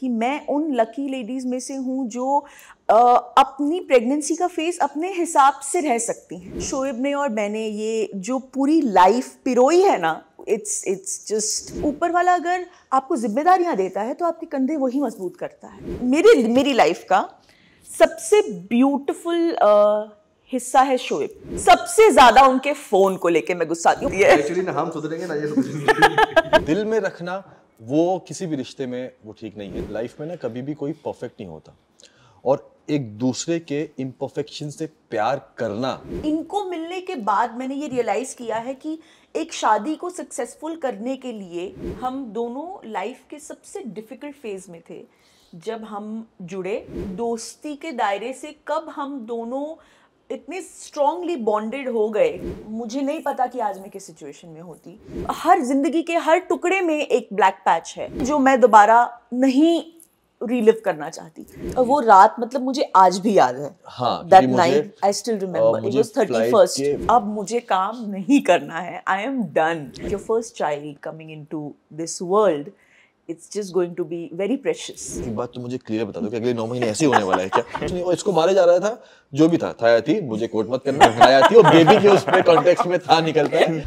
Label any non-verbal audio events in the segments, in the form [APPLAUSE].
कि मैं उन लकी लेडीज़ में से हूँ जो आ, अपनी प्रेगनेंसी का फेस अपने हिसाब से रह सकती हैं शोएब ने और मैंने ये जो पूरी लाइफ पिरोई है ना इट्स इट्स जस्ट ऊपर वाला अगर आपको जिम्मेदारियाँ देता है तो आपके कंधे वही मजबूत करता है मेरे मेरी लाइफ का सबसे ब्यूटिफुल हिस्सा है शोएब सबसे ज्यादा उनके फोन को लेके मैं गुस्सा हूँ दिल में रखना वो किसी भी रिश्ते में वो ठीक नहीं है लाइफ में ना कभी भी कोई परफेक्ट नहीं होता और एक दूसरे के इम्परफेक्शन से प्यार करना इनको मिलने के बाद मैंने ये रियलाइज़ किया है कि एक शादी को सक्सेसफुल करने के लिए हम दोनों लाइफ के सबसे डिफ़िकल्ट फेज़ में थे जब हम जुड़े दोस्ती के दायरे से कब हम दोनों इतने स्ट्रांगली बॉन्डेड हो गए मुझे नहीं पता कि आज मैं किस सिचुएशन में होती हर जिंदगी के हर टुकड़े में एक ब्लैक पैच है जो मैं दोबारा नहीं रिलिव करना चाहती और वो रात मतलब मुझे आज भी याद है that night I still remember it was 31st अब मुझे काम नहीं करना है I am done your first child coming into this world it's just going to be very precious एक बात तो मुझे क्लियर बता दो कि अगले 9 महीने ऐसे होने वाला है क्या इसको मारे जा रहा था जो भी था थाया थी मुझे कोट मत करना थाया थी और बेबी के उस पे कॉन्टेक्स्ट में था निकलता है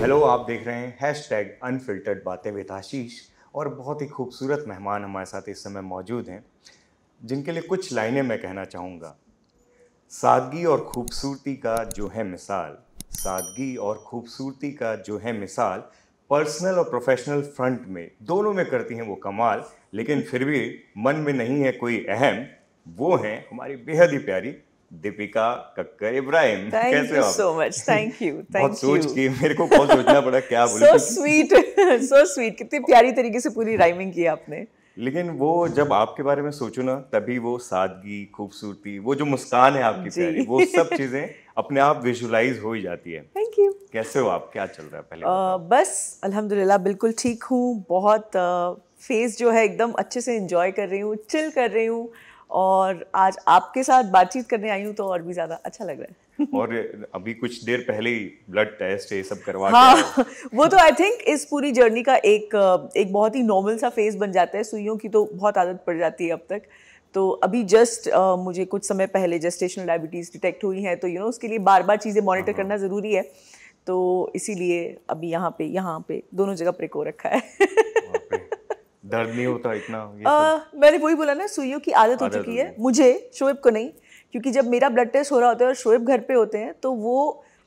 हेलो आप देख रहे हैं हैश टैग अनफिल्टर्ड बातें विद आशीष और बहुत ही खूबसूरत मेहमान हमारे साथ इस समय मौजूद हैं जिनके लिए कुछ लाइनें मैं कहना चाहूँगा सादगी और खूबसूरती का जो है मिसाल सादगी और खूबसूरती का जो है मिसाल पर्सनल और प्रोफेशनल फ्रंट में दोनों में करती हैं वो कमाल लेकिन फिर भी मन में नहीं है कोई अहम वो हैं हमारी बेहद ही प्यारी दीपिका कक्कर इब्राहिम कैसे हो सो मच थैंक यू बहुत सोच की मेरे को बहुत सोचना पड़ा क्या बोले सो स्वीट सो स्वीट कितनी प्यारी तरीके से पूरी राइमिंग की आपने लेकिन वो जब आपके बारे में सोचो ना तभी वो सादगी खूबसूरती वो जो मुस्कान है आपकी प्यारी वो सब [LAUGHS] चीजें अपने आप विजुलाइज हो ही जाती है थैंक यू कैसे हो आप क्या चल रहा है पहले आ, बस अल्हम्दुलिल्लाह बिल्कुल ठीक हूँ बहुत फेस जो है एकदम अच्छे से इंजॉय कर रही हूँ चिल कर रही हूँ और आज आपके साथ बातचीत करने आई हूँ तो और भी ज़्यादा अच्छा लग रहा है [LAUGHS] और अभी कुछ देर पहले ही ब्लड टेस्ट ये सब करवा हाँ [LAUGHS] वो तो आई थिंक इस पूरी जर्नी का एक एक बहुत ही नॉर्मल सा फेज बन जाता है सुइयों की तो बहुत आदत पड़ जाती है अब तक तो अभी जस्ट uh, मुझे कुछ समय पहले जस्टेशनल डायबिटीज़ डिटेक्ट हुई है तो यू you नो know, उसके लिए बार बार चीज़ें मॉनिटर हाँ, हाँ। करना ज़रूरी है तो इसीलिए अभी यहाँ पे यहाँ पे दोनों जगह को रखा है दर्द नहीं होता इतना ये आ, मैंने वही बोला ना सुइयों की आदत हो चुकी है मुझे शोएब को नहीं क्योंकि जब मेरा ब्लड टेस्ट हो रहा होता है और शोएब घर पे होते हैं तो वो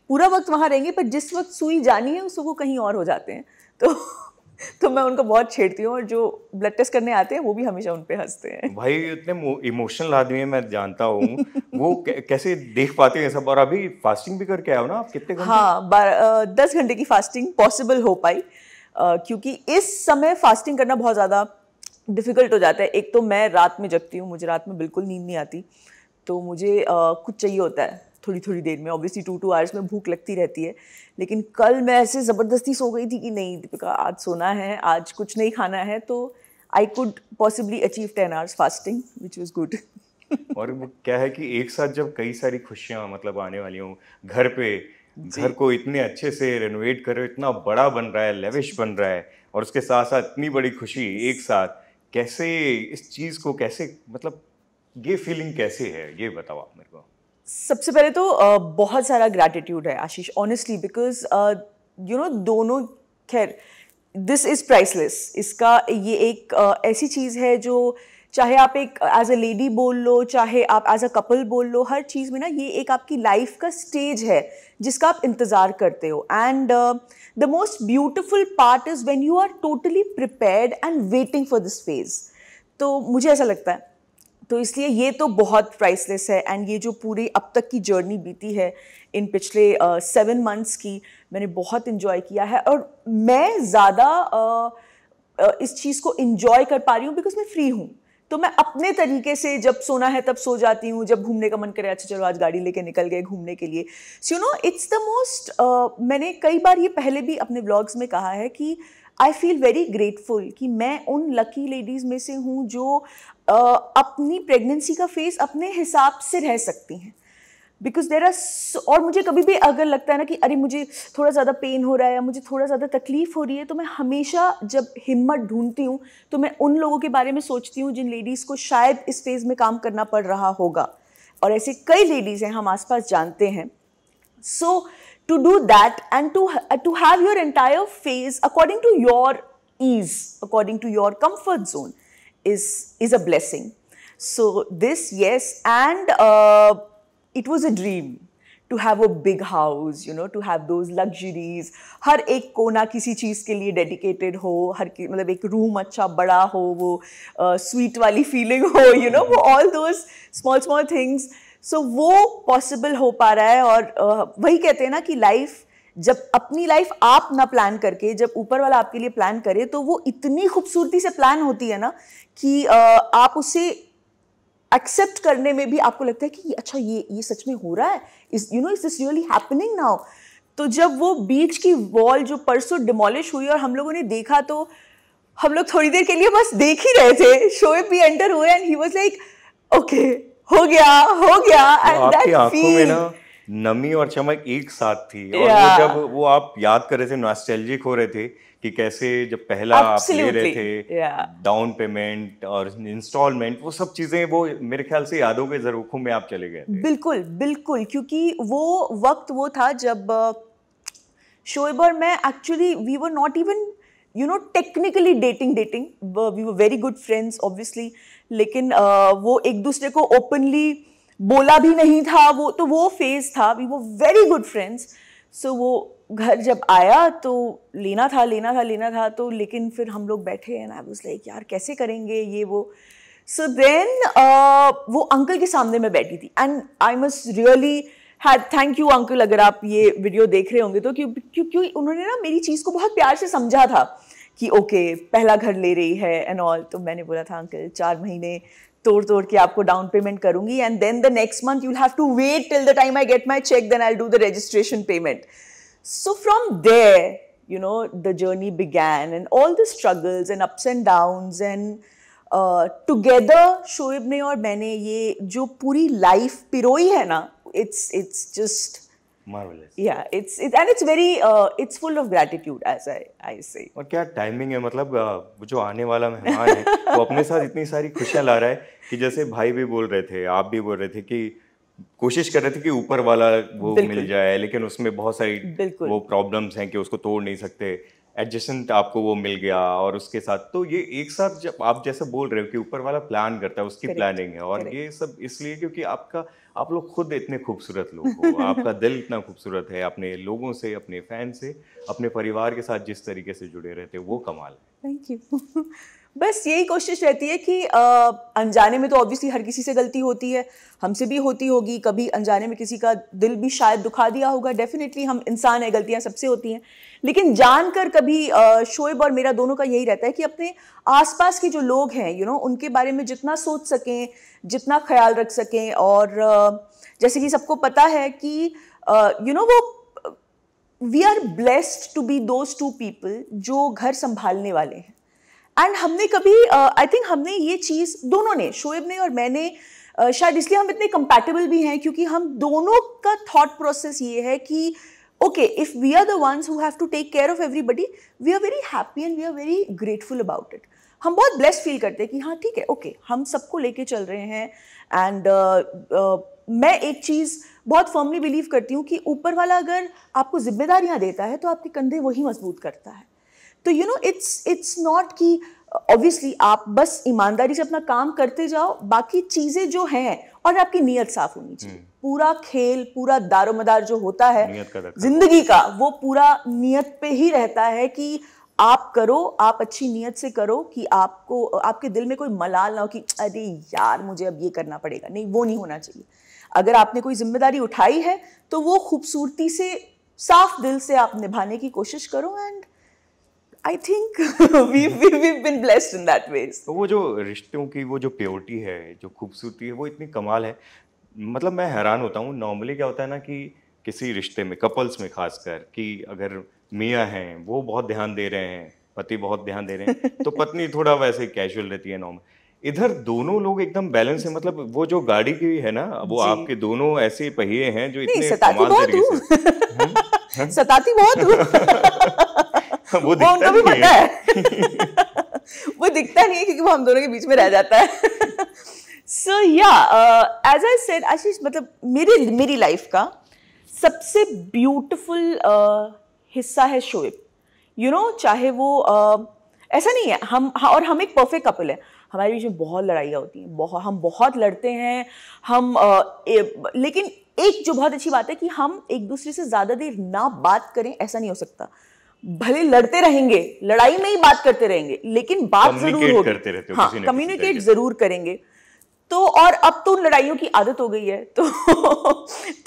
पूरा वक्त वहाँ रहेंगे पर जिस वक्त सुई जानी है उस वो कहीं और हो जाते हैं तो [LAUGHS] तो मैं उनको बहुत छेड़ती हूँ और जो ब्लड टेस्ट करने आते हैं वो भी हमेशा उन पर हंसते हैं भाई इतने इमोशनल आदमी है मैं जानता हूँ वो कैसे देख पाते हैं सब और अभी फास्टिंग भी करके आओ ना आप कितने घंटे हाँ बार, दस घंटे की फास्टिंग पॉसिबल हो पाई क्योंकि इस समय फास्टिंग करना बहुत ज़्यादा डिफ़िकल्ट हो जाता है एक तो मैं रात में जगती हूँ मुझे रात में बिल्कुल नींद नहीं आती तो मुझे कुछ चाहिए होता है थोड़ी थोड़ी देर में ऑब्वियसली टू टू आवर्स में भूख लगती रहती है लेकिन कल मैं ऐसे ज़बरदस्ती सो गई थी कि नहीं दीपिका आज सोना है आज कुछ नहीं खाना है तो I could possibly achieve ten hours fasting which was good और वो क्या है कि एक साथ जब कई सारी खुशियाँ मतलब आने वाली हों घर पे घर को इतने अच्छे से रेनोवेट कर रहे हो इतना बड़ा बन रहा है लेविश बन रहा है और उसके साथ साथ इतनी बड़ी खुशी एक साथ कैसे इस चीज़ को कैसे मतलब ये फीलिंग कैसे है ये बताओ आप मेरे को सबसे पहले तो बहुत सारा ग्रैटिट्यूड है Ashish honestly because you know दोनों खैर दिस इज़ प्राइसलेस इसका ये एक uh, ऐसी चीज़ है जो चाहे आप एक एज अ लेडी बोल लो चाहे आप एज अ कपल बोल लो हर चीज़ में ना ये एक आपकी लाइफ का स्टेज है जिसका आप इंतज़ार करते हो and the most beautiful part is when you are totally prepared and waiting for this phase तो मुझे ऐसा लगता है तो इसलिए ये तो बहुत प्राइसलेस है एंड ये जो पूरी अब तक की जर्नी बीती है इन पिछले सेवन uh, मंथ्स की मैंने बहुत इन्जॉय किया है और मैं ज़्यादा uh, uh, इस चीज़ को इन्जॉय कर पा रही हूँ बिकॉज मैं फ्री हूँ तो मैं अपने तरीके से जब सोना है तब सो जाती हूँ जब घूमने का मन करे अच्छा चलो आज गाड़ी लेके निकल गए घूमने के लिए so you know it's the most मैंने कई बार ये पहले भी अपने ब्लॉग्स में कहा है कि आई फील वेरी ग्रेटफुल कि मैं उन लकी लेडीज़ में से हूँ जो अपनी प्रेगनेंसी का फेस अपने हिसाब से रह सकती हैं बिकॉज देर आर और मुझे कभी भी अगर लगता है ना कि अरे मुझे थोड़ा ज़्यादा पेन हो रहा है या मुझे थोड़ा ज़्यादा तकलीफ़ हो रही है तो मैं हमेशा जब हिम्मत ढूंढती हूँ तो मैं उन लोगों के बारे में सोचती हूँ जिन लेडीज़ को शायद इस फेज़ में काम करना पड़ रहा होगा और ऐसे कई लेडीज़ हैं हम आसपास जानते हैं so to do that and to to have your entire phase according to your ease according to your comfort zone is, is a blessing. So this, yes, and uh, it was a dream to have a big house, you know, to have those luxuries. हर एक कोना किसी चीज़ के लिए dedicated हो हर की मतलब एक रूम अच्छा बड़ा हो वो स्वीट uh, वाली फीलिंग हो यू नो वो all those small small things so वो पॉसिबल हो पा रहा है और uh, वही कहते हैं ना कि लाइफ जब अपनी लाइफ आप ना प्लान करके जब ऊपर वाला आपके लिए प्लान करे तो वो इतनी खूबसूरती से प्लान होती है ना कि आप उसे एक्सेप्ट करने में भी आपको लगता है कि अच्छा ये ये सच में हो रहा है इस you know is this really happening now तो जब वो बीच की वॉल जो परसों डिमोलिश हुई और हम लोगों ने देखा तो हम लोग थोड़ी देर के लिए बस देख ही रहे थे शोएब भी एंटर हुए and he was like okay हो गया हो गया एंड दैट फील नमी और चमक एक साथ थी और yeah. वो जब वो आप याद कर रहे थे नॉस्टैल्जिक हो रहे थे कि कैसे जब पहला Absolutely. आप ले रहे थे डाउन yeah. पेमेंट और इंस्टॉलमेंट वो सब चीज़ें वो मेरे ख्याल से यादों के जरूखों में आप चले गए बिल्कुल बिल्कुल क्योंकि वो वक्त वो था जब शोएब और मैं actually we were not even you know technically dating dating we were very good friends obviously लेकिन uh, वो एक दूसरे को ओपनली बोला भी नहीं था वो तो वो फेज़ था वी वो वेरी गुड फ्रेंड्स सो वो घर जब आया तो लेना था लेना था लेना था तो लेकिन फिर हम लोग बैठे हैं आई वाज लाइक यार कैसे करेंगे ये वो सो so देन uh, वो अंकल के सामने मैं बैठी थी and I must really had thank you uncle अगर आप ये वीडियो देख रहे होंगे तो क्योंकि क्यों, क्यों, उन्होंने ना मेरी चीज़ को बहुत प्यार से समझा था कि ओके okay, पहला घर ले रही है एंड ऑल तो मैंने बोला था अंकल चार महीने तोड़ तोड़ के आपको डाउन पेमेंट करूंगी and then the next month you have to wait till the time I get my cheque then I do the registration payment so from there you know the journey began and all the struggles and ups and down and together Shoaib ने और मैंने ये जो पूरी life पिरोई है ना it's it's just Marvelous. Marvellous या it's it and it's very it's full of gratitude as I I say और क्या टाइमिंग है मतलब uh, जो आने वाला मेहमान है वो अपने साथ [LAUGHS] इतनी सारी खुशियां ला रहा है कि जैसे भाई भी बोल रहे थे आप भी बोल रहे थे कि कोशिश कर रहे थे कि ऊपर वाला वो मिल जाए लेकिन उसमें बहुत सारी वो प्रॉब्लम्स हैं कि उसको तोड़ नहीं सकते एडजस्टेंट आपको वो मिल गया और उसके साथ तो ये एक साथ जब आप जैसे बोल रहे हो कि ऊपर वाला प्लान करता है उसकी प्लानिंग है और ये सब इसलिए क्योंकि आपका आप लोग खुद इतने खूबसूरत लोग हो आपका [LAUGHS] दिल इतना खूबसूरत है अपने लोगों से अपने फैन से अपने परिवार के साथ जिस तरीके से जुड़े रहते वो कमाल है थैंक यू [LAUGHS] बस यही कोशिश रहती है कि अनजाने में तो ऑब्वियसली हर किसी से गलती होती है हमसे भी होती होगी कभी अनजाने में किसी का दिल भी शायद दुखा दिया होगा डेफिनेटली हम इंसान हैं गलतियां सबसे होती हैं लेकिन जानकर कभी शोएब और मेरा दोनों का यही रहता है कि अपने आसपास के जो लोग हैं यू नो उनके बारे में जितना सोच सकें जितना ख्याल रख सकें और जैसे कि सबको पता है कि यू नो वो we are blessed to be those two people जो घर संभालने वाले हैं एंड हमने कभी आई uh, थिंक हमने ये चीज़ दोनों ने शोएब ने और मैंने uh, शायद इसलिए हम इतने कंपैटिबल भी हैं क्योंकि हम दोनों का थॉट प्रोसेस ये है कि okay if we are the ones who have to take care of everybody we are very happy and we are very grateful about it हम बहुत ब्लेस फील करते हैं कि हाँ ठीक है ओके okay, हम सबको लेके चल रहे हैं एंड uh, uh, मैं एक चीज़ बहुत फर्मली बिलीव करती हूँ कि ऊपर वाला अगर आपको जिम्मेदारियाँ देता है तो आपके कंधे वही मजबूत करता है तो you know it's it's not कि ऑब्वियसली आप बस ईमानदारी से अपना काम करते जाओ बाकी चीज़ें जो हैं और आपकी नीयत साफ होनी चाहिए हम्म। पूरा खेल पूरा दारोमदार जो होता है जिंदगी का वो पूरा नीयत पे ही रहता है कि आप करो आप अच्छी नीयत से करो कि आपको आपके दिल में कोई मलाल ना हो कि अरे यार मुझे अब ये करना पड़ेगा नहीं वो नहीं होना चाहिए अगर आपने कोई जिम्मेदारी उठाई है तो वो खूबसूरती से साफ दिल से आप निभाने की कोशिश करो and I think been blessed in that way वो जो रिश्तों की वो जो प्योरिटी है जो खूबसूरती है वो इतनी कमाल है मतलब मैं हैरान होता हूँ नॉर्मली क्या होता है ना कि किसी रिश्ते में कपल्स में खासकर कि अगर मियाँ हैं वो बहुत ध्यान दे रहे हैं पति बहुत ध्यान दे रहे हैं तो [LAUGHS] पत्नी थोड़ा वैसे कैजुअल रहती है नॉर्मल इधर दोनों लोग एकदम बैलेंस है मतलब वो जो गाड़ी की है ना वो आपके दोनों ऐसे पहिए हैं जो इतने सताती बहुत [LAUGHS] सताती बहुत हूँ [LAUGHS] वो दिखता उनको भी पता है [LAUGHS] वो दिखता नहीं है क्योंकि वो हम दोनों के बीच में रह जाता है सो या एज आई सेड आशीष मतलब मेरे मेरी लाइफ का सबसे ब्यूटिफुल uh, हिस्सा है शोएब यू नो चाहे वो uh, ऐसा नहीं है हम हाँ, और हम एक परफेक्ट कपल है हमारे बीच में बहुत लड़ाइयाँ होती हैं बहुत हम बहुत लड़ते हैं हम uh, ए, लेकिन एक जो बहुत अच्छी बात है कि हम एक दूसरे से ज़्यादा देर ना बात करें ऐसा नहीं हो सकता भले लड़ते रहेंगे लड़ाई में ही बात करते रहेंगे लेकिन बात जरूर होगी करते रहते हाँ कम्युनिकेट जरूर करेंगे तो और अब तो उन लड़ाइयों की आदत हो गई है तो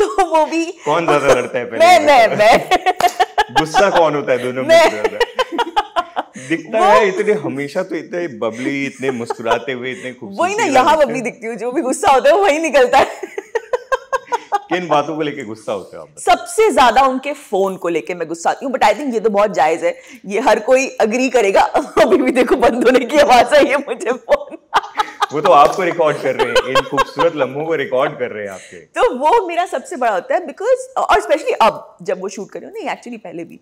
तो वो भी कौन ज्यादा लड़ता है [LAUGHS] पहले मैं मैं मैं गुस्सा कौन होता है दोनों में दिखता है इतने हमेशा तो इतने बबली इतने मुस्कुराते हुए इतने वही ना यहाँ बबली दिखती हूँ जो भी गुस्सा होता है वही निकलता है किन बातों को लेके गुस्सा होते हो आप सबसे ज्यादा उनके फोन को लेके मैं गुस्सा आती हूँ बट आई थिंक ये तो बहुत जायज है ये हर कोई अग्री करेगा [LAUGHS] अभी भी देखो बंद होने की आवाज आई है मुझे फोन [LAUGHS] वो तो आपको रिकॉर्ड कर रहे हैं इन खूबसूरत लम्हों को रिकॉर्ड कर रहे हैं आपके तो वो मेरा सबसे बड़ा होता है बिकॉज और स्पेशली अब जब वो शूट कर रहे हो नहीं एक्चुअली पहले भी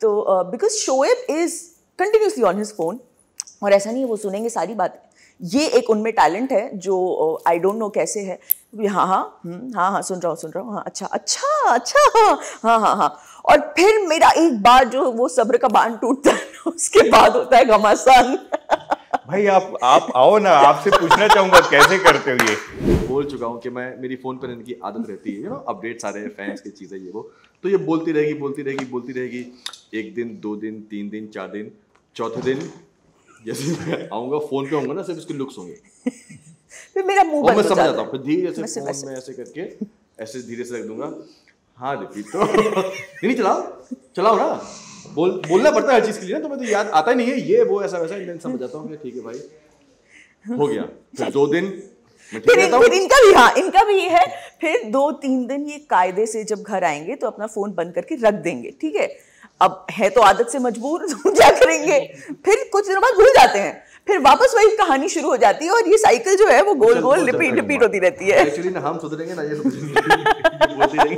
तो because Shoaib is continuously on his phone और ऐसा नहीं है वो सुनेंगे सारी बातें ये एक उनमें टैलेंट है जो आई डोंट नो कैसे है हाँ हाँ हम्म, हाँ हाँ सुन रहा हूँ सुन रहा हूँ हाँ अच्छा अच्छा अच्छा हाँ हाँ हाँ हाँ और फिर मेरा एक बार जो वो सब्र का बांध टूटता है उसके बाद होता है घमासान भाई आप आप आओ ना आपसे पूछना चाहूंगा कैसे करते हो ये बोल चुका हूँ कि मैं मेरी फोन पर इनकी आदत रहती है यू नो अपडेट्स आ रहे हैं फैंस की चीज़ें ये वो तो ये बोलती रहेगी बोलती रहेगी बोलती रहेगी एक दिन दो दिन तीन दिन चार दिन चौथे दिन जैसे मैं आऊंगा फ़ोन पे होंगे ना सिर्फ इसके लुक्स होंगे फिर मेरा मुंह मैं समझ जाता हूँ फिर धीरे से फ़ोन में ऐसे करके ऐसे धीरे से रख दूंगा हाँ रिपी तो नहीं चलाओ चलाओ ना बोल बोलना पड़ता है हर चीज़ के लिए ना तो मैं तो याद आता ही नहीं है ये वो ऐसा वैसा इंडियन समझ जाता हूँ ठीक है भाई हो गया फिर दो दिन फिर, इन, फिर इनका भी हाँ इनका भी ये है फिर दो तीन दिन ये कायदे से जब घर आएंगे तो अपना फोन बंद करके रख देंगे ठीक है अब है तो आदत से मजबूर [LAUGHS] तो क्या करेंगे फिर कुछ दिनों बाद भूल जाते हैं फिर वापस वही कहानी शुरू हो जाती है और ये साइकिल जो है वो गोल गोल रिपीट रिपीट होती रहती है एक्चुअली ना हम सुधरेंगे ना ये सुधरेंगे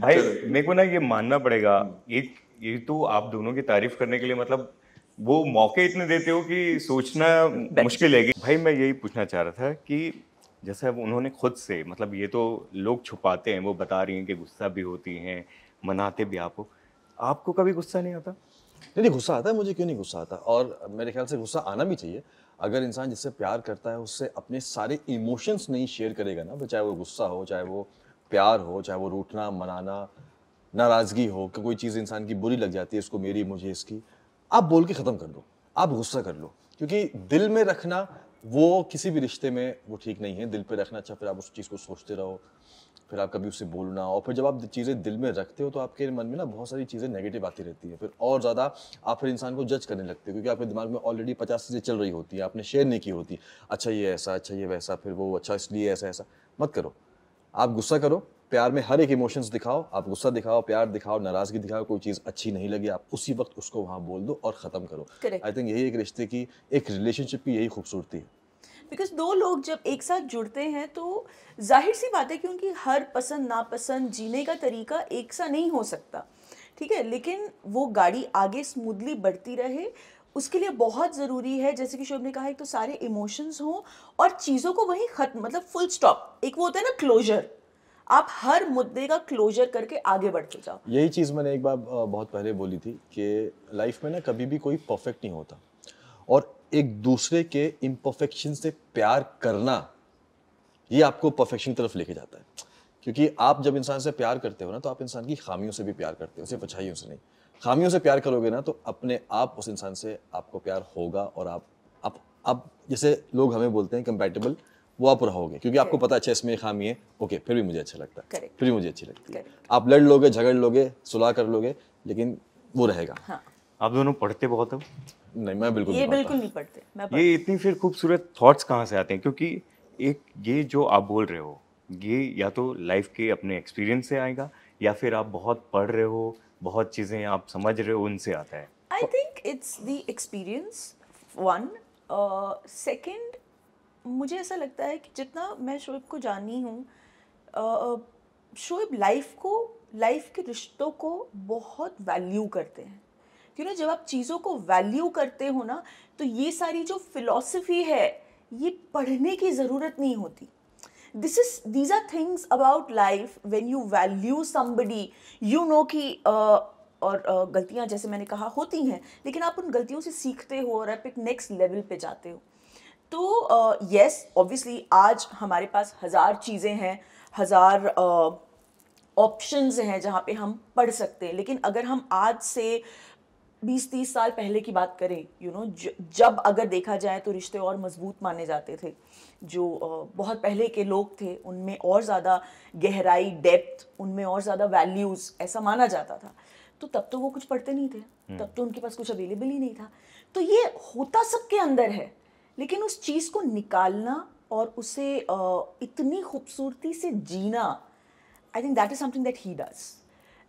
भाई मेरे को ना ये मानना पड़ेगा ये ये तो आप दोनों की तारीफ करने के लिए मतलब वो मौके इतने देते हो कि सोचना मुश्किल है भाई मैं यही पूछना चाह रहा था कि जैसे अब उन्होंने खुद से मतलब ये तो लोग छुपाते हैं वो बता रही हैं कि गुस्सा भी होती हैं मनाते भी आप आपको कभी गुस्सा नहीं आता नहीं नहीं गुस्सा आता है मुझे क्यों नहीं गुस्सा आता और मेरे ख्याल से गुस्सा आना भी चाहिए अगर इंसान जिससे प्यार करता है उससे अपने सारे इमोशंस नहीं शेयर करेगा ना चाहे वो गुस्सा हो चाहे वो प्यार हो चाहे वो रूठना मनाना नाराज़गी हो कि कोई चीज़ इंसान की बुरी लग जाती है इसको मेरी मुझे इसकी आप बोल के ख़त्म कर दो आप गुस्सा कर लो क्योंकि दिल में रखना वो किसी भी रिश्ते में वो ठीक नहीं है दिल पे रखना अच्छा फिर आप उस चीज़ को सोचते रहो फिर आप कभी उससे बोलना और फिर जब आप चीज़ें दिल में रखते हो तो आपके मन में ना बहुत सारी चीज़ें नेगेटिव आती रहती है फिर और ज़्यादा आप फिर इंसान को जज करने लगते हो क्योंकि आपके दिमाग में ऑलरेडी पचास चीज़ें चल रही होती हैं आपने शेयर नहीं की होती अच्छा ये ऐसा अच्छा ये वैसा फिर वो अच्छा इसलिए ऐसा ऐसा मत करो आप गुस्सा करो प्यार में हर एक इमोशंस दिखाओ आप गुस्सा दिखाओ प्यार दिखाओ नाराजगी दिखाओ कोई चीज़ अच्छी नहीं लगी आप उसी वक्त उसको वहाँ बोल दो और ख़त्म करो आई थिंक यही एक रिश्ते की एक रिलेशनशिप की यही खूबसूरती है बिकॉज दो लोग जब एक साथ जुड़ते हैं तो जाहिर सी बात है क्योंकि हर पसंद नापसंद जीने का तरीका एक सा नहीं हो सकता ठीक है लेकिन वो गाड़ी आगे स्मूथली बढ़ती रहे उसके लिए बहुत ज़रूरी है जैसे कि शोभ ने कहा एक तो सारे इमोशंस हों और चीज़ों को वहीं ख़त्म मतलब फुल स्टॉप एक वो होता है ना क्लोजर आप हर मुद्दे का क्लोजर करके आगे बढ़ते जाओ यही चीज़ मैंने एक बार बहुत पहले बोली थी कि लाइफ में ना कभी भी कोई परफेक्ट नहीं होता और एक दूसरे के इम्परफेक्शन से प्यार करना ये आपको परफेक्शन की तरफ लेके जाता है क्योंकि आप जब इंसान से प्यार करते हो ना तो आप इंसान की खामियों से भी प्यार करते हो सिर्फ अच्छाइयों से नहीं खामियों से प्यार करोगे ना तो अपने आप उस इंसान से आपको प्यार होगा और आप आप आप जैसे लोग हमें बोलते हैं कंपेटेबल वो आप रहोगे क्योंकि आपको पता अच्छा इसमें खामी है ओके फिर भी मुझे अच्छा लगता है फिर भी मुझे अच्छी लगती है आप लड़ लोगे झगड़ लोगे सुलह कर लोगे लेकिन वो रहेगा हाँ। आप दोनों पढ़ते बहुत हो नहीं मैं बिल्कुल ये बिल्कुल नहीं पढ़ते मैं ये इतनी फिर खूबसूरत थॉट्स कहाँ से आते हैं क्योंकि एक ये जो आप बोल रहे हो ये या तो लाइफ के अपने एक्सपीरियंस से आएगा या फिर आप बहुत पढ़ रहे हो बहुत चीज़ें आप समझ रहे हो उनसे आता है I think it's the experience one second मुझे ऐसा लगता है कि जितना मैं शोएब को जानी हूँ uh, शोएब लाइफ को लाइफ के रिश्तों को बहुत वैल्यू करते हैं यू नो जब आप चीज़ों को वैल्यू करते हो ना तो ये सारी जो फिलॉसफी है ये पढ़ने की ज़रूरत नहीं होती this is these are things about life when you value somebody you know कि और गलतियाँ जैसे मैंने कहा होती हैं लेकिन आप उन गलतियों से सीखते हो और आप एक नेक्स्ट लेवल पे जाते हो तो यस uh, ऑब्वियसली yes, आज हमारे पास हज़ार चीज़ें हैं हज़ार ऑप्शंस uh, हैं जहाँ पे हम पढ़ सकते हैं लेकिन अगर हम आज से बीस तीस साल पहले की बात करें यू you नो know, जब अगर देखा जाए तो रिश्ते और मजबूत माने जाते थे जो बहुत पहले के लोग थे उनमें और ज़्यादा गहराई डेप्थ उनमें और ज़्यादा वैल्यूज़ ऐसा माना जाता था तो तब तो वो कुछ पढ़ते नहीं थे हम्म। तब तो उनके पास कुछ अवेलेबल ही नहीं था तो ये होता सबके अंदर है लेकिन उस चीज़ को निकालना और उसे इतनी खूबसूरती से जीना I think that is something that he does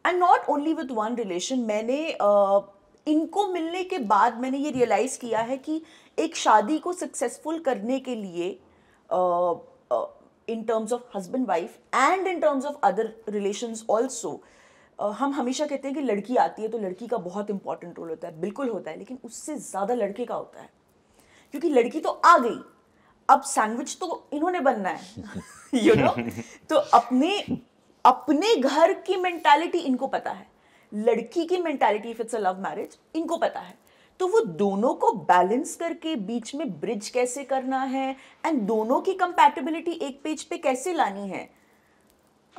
and not only with one relation मैंने uh, इनको मिलने के बाद मैंने ये रियलाइज़ किया है कि एक शादी को सक्सेसफुल करने के लिए in terms of husband wife and in terms of other relations also हम हमेशा कहते हैं कि लड़की आती है तो लड़की का बहुत इंपॉर्टेंट रोल होता है बिल्कुल होता है लेकिन उससे ज़्यादा लड़के का होता है क्योंकि लड़की तो आ गई अब सैंडविच तो इन्होंने बनना है यू [LAUGHS] you नो know? तो अपने अपने घर की मेंटालिटी इनको पता है लड़की की mentality if it's a love marriage इनको पता है तो वो दोनों को बैलेंस करके बीच में ब्रिज कैसे करना है एंड दोनों की कंपैटिबिलिटी एक पेज पे कैसे लानी है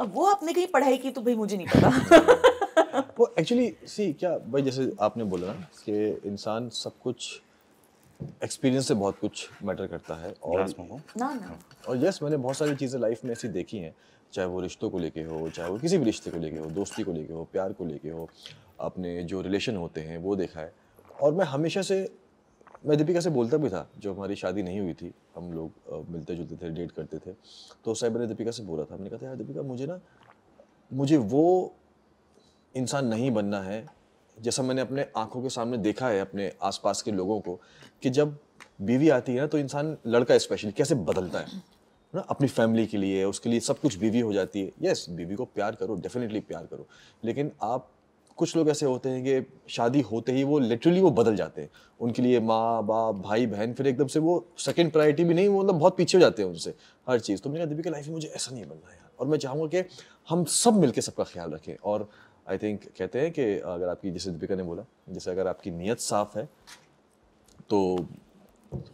अब वो आपने कहीं पढ़ाई की तो भाई मुझे नहीं पता [LAUGHS] वो एक्चुअली सी क्या भाई जैसे आपने बोला ना कि इंसान सब कुछ एक्सपीरियंस से बहुत कुछ मैटर करता है और ना ना और यस मैंने बहुत सारी चीज़ें लाइफ में ऐसी देखी हैं चाहे वो रिश्तों को लेके हो चाहे वो किसी भी रिश्ते को लेके हो दोस्ती को लेके हो प्यार को लेके हो अपने जो रिलेशन होते हैं वो देखा है और मैं हमेशा से मैं दीपिका से बोलता भी था जो हमारी शादी नहीं हुई थी हम लोग मिलते जुलते थे डेट करते थे तो उस टाइम मैंने दीपिका से बोला था मैंने कहा था यार दीपिका मुझे ना मुझे वो इंसान नहीं बनना है जैसा मैंने अपने आंखों के सामने देखा है अपने आसपास के लोगों को कि जब बीवी आती है ना तो इंसान लड़का स्पेशली कैसे बदलता है ना अपनी फैमिली के लिए उसके लिए सब कुछ बीवी हो जाती है यस yes, बीवी को प्यार करो डेफिनेटली प्यार करो लेकिन आप कुछ लोग ऐसे होते हैं कि शादी होते ही वो लिटरली वो बदल जाते हैं उनके लिए माँ बाप भाई बहन फिर एकदम से वो सेकेंड प्रायोरिटी भी नहीं वो मतलब बहुत पीछे हो जाते हैं उनसे हर चीज़ तो मेरा की लाइफ में मुझे ऐसा नहीं बनना है यार और मैं चाहूँगा कि हम सब मिलकर सबका ख्याल रखें और आई थिंक कहते हैं कि अगर आपकी जैसे दीपिका ने बोला जैसे अगर आपकी नीयत साफ़ है तो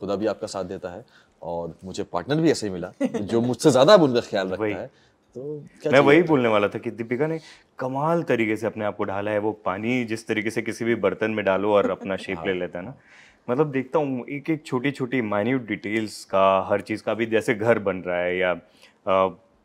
खुदा भी आपका साथ देता है और मुझे पार्टनर भी ऐसे ही मिला जो मुझसे ज़्यादा उनका ख्याल रखता है तो क्या मैं वही बोलने वाला था कि दीपिका ने कमाल तरीके से अपने आप को ढाला है वो पानी जिस तरीके से किसी भी बर्तन में डालो और अपना शेप [LAUGHS] हाँ। ले लेता है ना मतलब देखता हूँ एक एक छोटी छोटी माइन्यूट डिटेल्स का हर चीज़ का भी जैसे घर बन रहा है या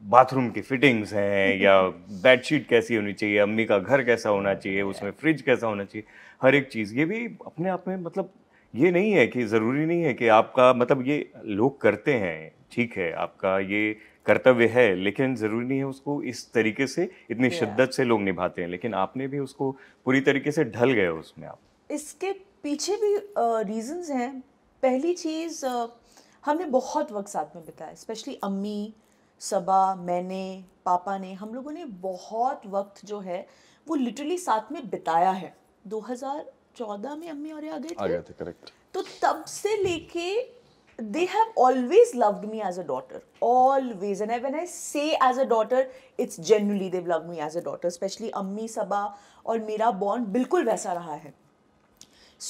बाथरूम की फिटिंग्स हैं या बेडशीट कैसी होनी चाहिए अम्मी का घर कैसा होना चाहिए उसमें फ्रिज कैसा होना चाहिए हर एक चीज़ ये भी अपने आप में मतलब ये नहीं है कि ज़रूरी नहीं है कि आपका मतलब ये लोग करते हैं ठीक है आपका ये कर्तव्य है लेकिन ज़रूरी नहीं है उसको इस तरीके से इतनी शिद्दत से लोग निभाते हैं लेकिन आपने भी उसको पूरी तरीके से ढल गए उसमें आप इसके पीछे भी रीजंस हैं पहली चीज़ हमने बहुत वक्त साथ में बिताया स्पेशली अम्मी सबा मैंने पापा ने हम लोगों ने बहुत वक्त जो है वो लिटरली साथ में बिताया है 2014 में अम्मी और आ थे, थे करेक्ट तो तब से लेके they have always loved me as a daughter always and when I say as a daughter it's genuinely they love me as a daughter specially अम्मी सबा और मेरा बॉन्ड बिल्कुल वैसा रहा है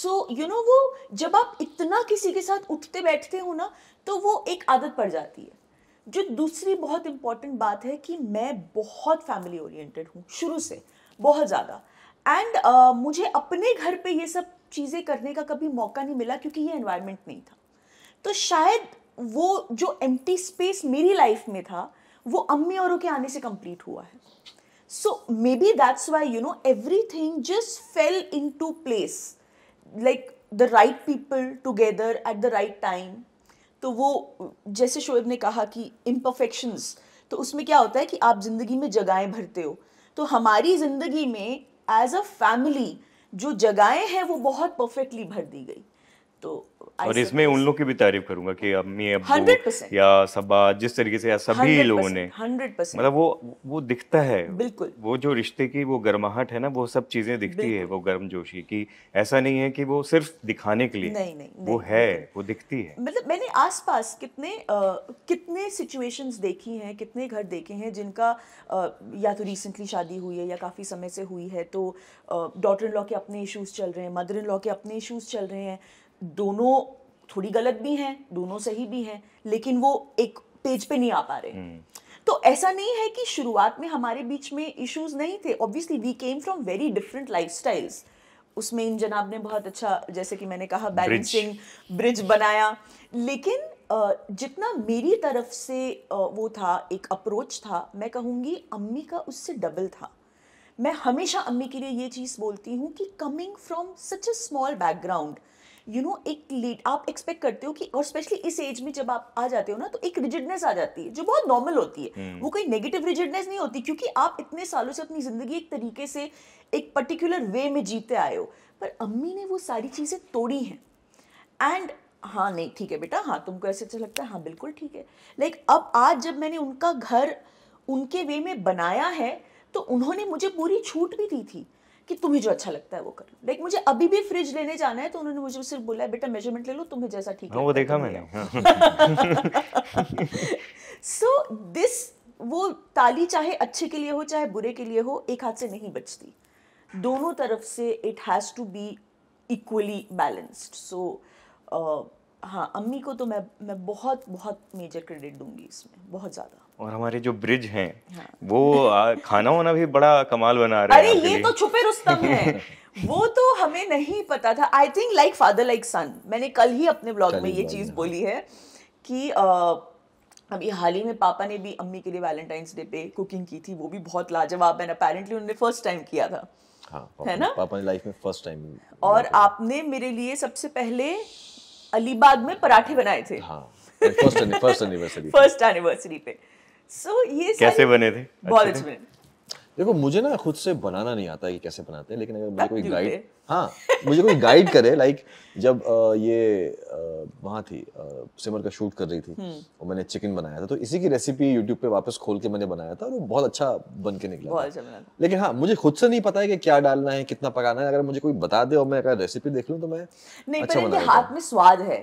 सो यू नो वो जब आप इतना किसी के साथ उठते बैठते हो ना तो वो एक आदत पड़ जाती है जो दूसरी बहुत इंपॉर्टेंट बात है कि मैं बहुत फैमिली ओरिएंटेड हूँ शुरू से बहुत ज़्यादा एंड uh, मुझे अपने घर पे ये सब चीज़ें करने का कभी मौका नहीं मिला क्योंकि ये एनवायरनमेंट नहीं था तो शायद वो जो एम्प्टी स्पेस मेरी लाइफ में था वो अम्मी औरों के आने से कंप्लीट हुआ है so maybe that's why you know everything just fell into place like the right people together at the right time तो वो जैसे शोएब ने कहा कि इम्परफेक्शंस तो उसमें क्या होता है कि आप ज़िंदगी में जगहें भरते हो तो हमारी ज़िंदगी में एज अ फैमिली जो जगहें हैं वो बहुत परफेक्टली भर दी गई तो और इसमें उन लोगों की भी तारीफ करूंगा कि अम्मी अब या सबा जिस तरीके से या सभी लोगों ने हंड्रेड परसेंट मतलब वो वो दिखता है बिल्कुल वो जो रिश्ते की वो गर्माहट है ना वो सब चीजें दिखती है वो गर्म जोशी की ऐसा नहीं है कि वो सिर्फ दिखाने के लिए नहीं नहीं वो नहीं, है नहीं, वो दिखती है मतलब मैंने आसपास कितने कितने सिचुएशंस देखी हैं कितने घर देखे हैं जिनका या तो रिसेंटली शादी हुई है या काफ़ी समय से हुई है तो डॉटर इन लॉ के अपने इशूज चल रहे हैं मदर इन लॉ के अपने इशूज चल रहे हैं दोनों थोड़ी गलत भी हैं दोनों सही भी हैं लेकिन वो एक पेज पे नहीं आ पा रहे हम्म। तो ऐसा नहीं है कि शुरुआत में हमारे बीच में इश्यूज नहीं थे obviously we came from very different life उसमें इन जनाब ने बहुत अच्छा जैसे कि मैंने कहा बैलेंसिंग ब्रिज बनाया लेकिन जितना मेरी तरफ से वो था एक अप्रोच था मैं कहूँगी अम्मी का उससे डबल था मैं हमेशा अम्मी के लिए ये चीज़ बोलती हूँ कि coming from such a small background you you know know, एक लेट आप एक्सपेक्ट करते हो कि और स्पेशली इस एज में जब आप आ जाते हो ना तो एक रिजिडनेस आ जाती है जो बहुत नॉर्मल होती है hmm. वो कोई नेगेटिव रिजिडनेस नहीं होती क्योंकि आप इतने सालों से अपनी जिंदगी एक तरीके से एक पर्टिकुलर वे में जीते आए हो पर अम्मी ने वो सारी चीज़ें तोड़ी हैं एंड हाँ नहीं ठीक है बेटा हाँ तुमको ऐसे अच्छा लगता है हाँ बिल्कुल ठीक है लाइक like, अब आज जब मैंने उनका घर उनके वे में बनाया है तो उन्होंने मुझे पूरी छूट भी दी थी कि तुम्हें जो अच्छा लगता है वो कर लो लाइक मुझे अभी भी फ्रिज लेने जाना है तो उन्होंने मुझे सिर्फ बोला बेटा मेजरमेंट ले लो तुम्हें जैसा ठीक हाँ, है वो देखा मैंने सो दिस [LAUGHS] वो ताली चाहे अच्छे के लिए हो चाहे बुरे के लिए हो एक हाथ से नहीं बचती दोनों तरफ से it has to be equally balanced so हाँ अम्मी को तो मैं मैं बहुत बहुत मेजर क्रेडिट दूंगी इसमें बहुत ज़्यादा और हमारे जो ब्रिज हैं हाँ। वो आ, खाना वाना भी बड़ा कमाल बना रहे अरे ये तो छुपे रुस्तम है [LAUGHS] वो तो हमें नहीं पता था I think like father like son मैंने कल ही अपने ब्लॉग में ये चीज़ बोली है कि अभी हाल ही में पापा ने भी अम्मी के लिए वैलेंटाइंस डे पे कुकिंग की थी वो भी बहुत लाजवाब है अपेरेंटली उन्होंने फर्स्ट टाइम किया था हाँ, पापा, है ना पापा ने लाइफ में फर्स्ट टाइम और आपने मेरे लिए सबसे पहले अलीबाग में पराठे बनाए थे फर्स्ट एनिवर्सरी फर्स्ट एनिवर्सरी पे सो ये कैसे बने थे बहुत अच्छे देखो मुझे ना खुद से बनाना नहीं आता कि कैसे बनाते हैं लेकिन अगर मेरे कोई गाइड हाँ मुझे कोई गाइड करे लाइक जब आ, ये वहाँ थी आ, सिमर का शूट कर रही थी हम्म। और मैंने चिकन बनाया था तो इसी की रेसिपी यूट्यूब पे वापस खोल के मैंने बनाया था और वो बहुत अच्छा बन के निकला बहुत अच्छा लेकिन हाँ मुझे खुद से नहीं पता है कि क्या डालना है कितना पकाना है अगर मुझे कोई बता दे और मैं अगर रेसिपी देख लूँ तो मैं नहीं अच्छा पर हाथ में स्वाद है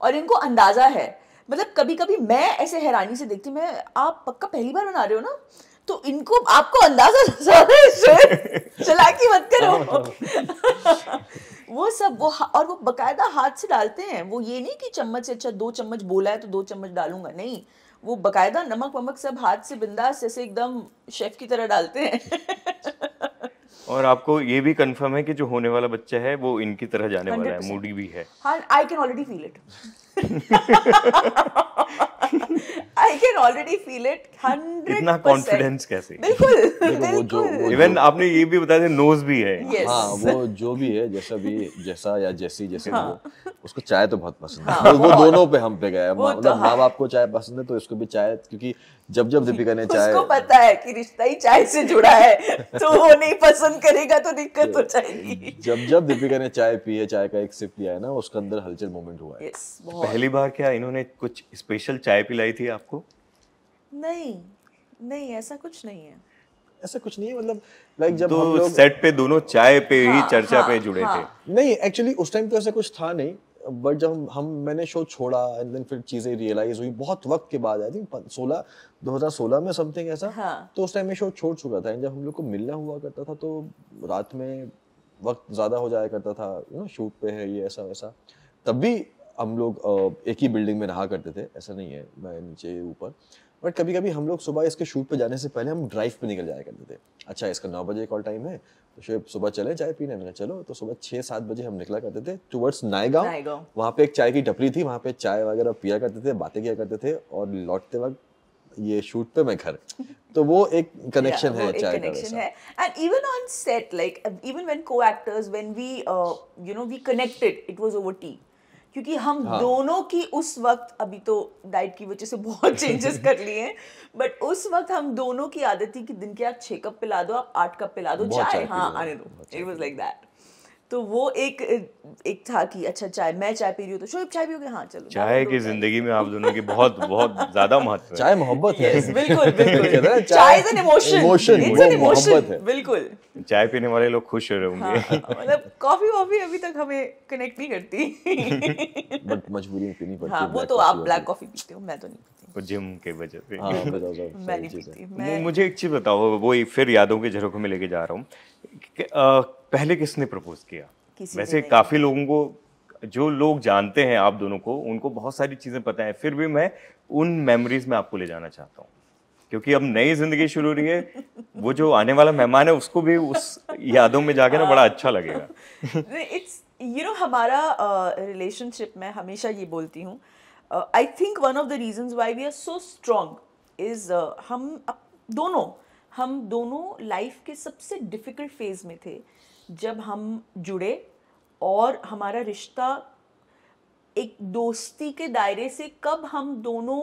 और इनको अंदाजा है मतलब कभी कभी मैं ऐसे हैरानी से देखती मैं आप पक्का पहली बार बना रहे हो ना तो इनको आपको अंदाजा तो चला की मत करो हाँ, हाँ। वो सब वो और वो बकायदा हाथ से डालते हैं वो ये नहीं कि चम्मच से अच्छा दो चम्मच बोला है तो दो चम्मच डालूंगा नहीं वो बकायदा नमक वमक सब हाथ से बिंदास जैसे एकदम शेफ की तरह डालते हैं और आपको ये भी कंफर्म है कि जो होने वाला बच्चा है वो इनकी तरह जाने 100%. वाला है मूडी भी है I can already feel it I can already feel it hundred इतना कॉन्फिडेंस कैसे बिल्कुल इवन आपने ये भी बताया था नोज भी है yes. हाँ वो जो भी है जैसा भी जैसा या जैसी जैसे हाँ. वो उसको चाय तो बहुत पसंद है हाँ. वो, दोनों पे हम पे गए तो मतलब माँ बाप को चाय पसंद है तो इसको भी चाय क्योंकि जब जब दीपिका ने चाय उसको पता है कि रिश्ता ही चाय से जुड़ा है तो वो [LAUGHS] नहीं पसंद करेगा तो दिक्कत हो जाएगी जब जब दीपिका ने चाय पी है चाय का एक सिप लिया है ना उसके अंदर हलचल मोमेंट हुआ है यस बहुत पहली बार क्या इन्होंने कुछ स्पेशल चाय पिलाई थी आपको नहीं नहीं ऐसा कुछ नहीं है ऐसा कुछ नहीं है मतलब लाइक जब तो हम लोग सेट पे दोनों चाय पे हाँ, ही चर्चा हाँ, पे जुड़े हाँ. थे नहीं एक्चुअली उस टाइम तो ऐसा कुछ था नहीं बट जब हम मैंने शो छोड़ा एंड देन फिर चीज़ें रियलाइज हुई बहुत वक्त के बाद आई थिंक 16 2016 में समथिंग ऐसा हाँ. तो उस टाइम में शो छोड़ चुका था एंड जब हम लोग को मिलना हुआ करता था तो रात में वक्त ज़्यादा हो जाया करता था यू नो शूट पे है ये ऐसा वैसा तब भी हम लोग एक ही बिल्डिंग में रहा करते थे ऐसा नहीं है मैं नीचे ऊपर बट कभी कभी हम लोग सुबह इसके शूट पे जाने से पहले हम ड्राइव पे निकल जाया करते थे अच्छा इसका नौ बजे कॉल टाइम है तो शेब सुबह चले चाय पीने मैंने चलो तो सुबह छः सात बजे हम निकला करते थे टूवर्ड्स नायगांव वहाँ पे एक चाय की टपरी थी वहाँ पे चाय वगैरह पिया करते थे बातें किया करते थे और लौटते वक्त ये शूट पे मैं घर तो वो एक कनेक्शन है चाय कनेक्शन है and even on set like even when co actors when we you know we connected it was over tea क्योंकि हम हाँ. दोनों की उस वक्त अभी तो डाइट की वजह से बहुत चेंजेस [LAUGHS] कर लिए हैं बट उस वक्त हम दोनों की आदत थी कि दिन के आप छः कप पिला दो आप आठ कप पिला दो चाय हाँ आने दो इट वॉज लाइक दैट तो वो एक एक था कि अच्छा चाय मैं चाय पी रही हूँ तो शोएब चाय पियोगे हाँ चलो चाय तो की जिंदगी में आप दोनों की बहुत बहुत ज्यादा महत्व है चाय मोहब्बत है बिल्कुल [LAUGHS] chai is an emotion emotion it's an emotion बिल्कुल चाय पीने वाले लोग खुश हो रहे होंगे हाँ, मतलब कॉफी वॉफी अभी तक हमें कनेक्ट नहीं करती [LAUGHS] बट मजबूरी पीनी पड़ती हाँ, है वो तो आप ब्लैक कॉफी पीते हो मैं तो नहीं जिम के वजह से हाँ, [LAUGHS] मुझे एक चीज़ बताओ वो फिर यादों के झरोखों में लेके जा रहा हूँ पहले किसने प्रपोज किया वैसे काफ़ी लोगों को जो लोग जानते हैं आप दोनों को उनको बहुत सारी चीज़ें पता है फिर भी मैं उन मेमोरीज में आपको ले जाना चाहता हूँ क्योंकि अब नई जिंदगी शुरू हो रही है वो जो आने वाला मेहमान है उसको भी उस यादों में जाके ना बड़ा अच्छा लगेगा इट्स यू नो हमारा रिलेशनशिप uh, में हमेशा ये बोलती हूँ uh, I think one of the reasons why we are so strong is हम दोनों हम दोनों लाइफ के सबसे डिफ़िकल्ट फेज़ में थे जब हम जुड़े और हमारा रिश्ता एक दोस्ती के दायरे से कब हम दोनों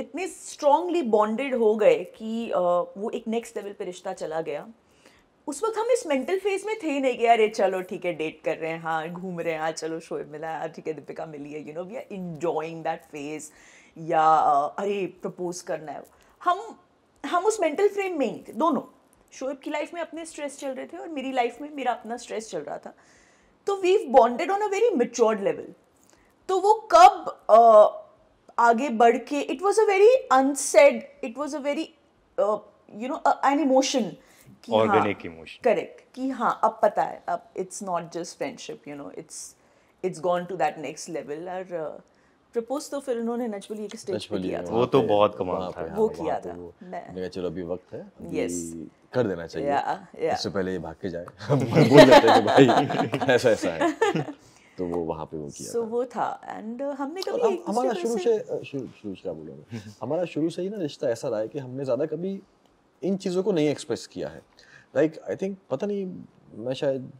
इतने स्ट्रांगली बॉन्डेड हो गए कि uh, वो एक नेक्स्ट लेवल पे रिश्ता चला गया उस वक्त हम इस मेंटल फेज में थे ही नहीं कि अरे चलो ठीक है डेट कर रहे हैं हाँ घूम रहे हैं हाँ चलो शोएब मिला है हाँ, ठीक है दीपिका मिली है you know we are enjoying that phase या अरे प्रपोज करना है हम हम उस मेंटल फ्रेम में ही थे दोनों शोएब की लाइफ में अपने स्ट्रेस चल रहे थे और मेरी लाइफ में मेरा अपना स्ट्रेस चल रहा था तो we bonded on a very matured level तो वो कब uh, आगे बढ़ के it was a very unsaid it was a very you know an emotion organic emotion correct कि हाँ अब पता है अब it's not just friendship you know it's it's gone to that next level और प्रपोज uh, तो फिर उन्होंने नचबली एक स्टेज पे किया था वो तो बहुत कमाल था वो किया था मैं चलो अभी वक्त है यस कर देना चाहिए या, या। इससे पहले ये भाग के जाए बोल देते हैं भाई [LAUGHS] ऐसा ऐसा है तो वो वहाँ पे वो किया सो वो था एंड uh, हमने कभी हमारा शुरू से शुरू से क्या बोला हमारा शुरू से ही ना रिश्ता ऐसा रहा है कि हमने ज़्यादा कभी इन चीज़ों को नहीं एक्सप्रेस किया है लाइक आई थिंक पता नहीं मैं शायद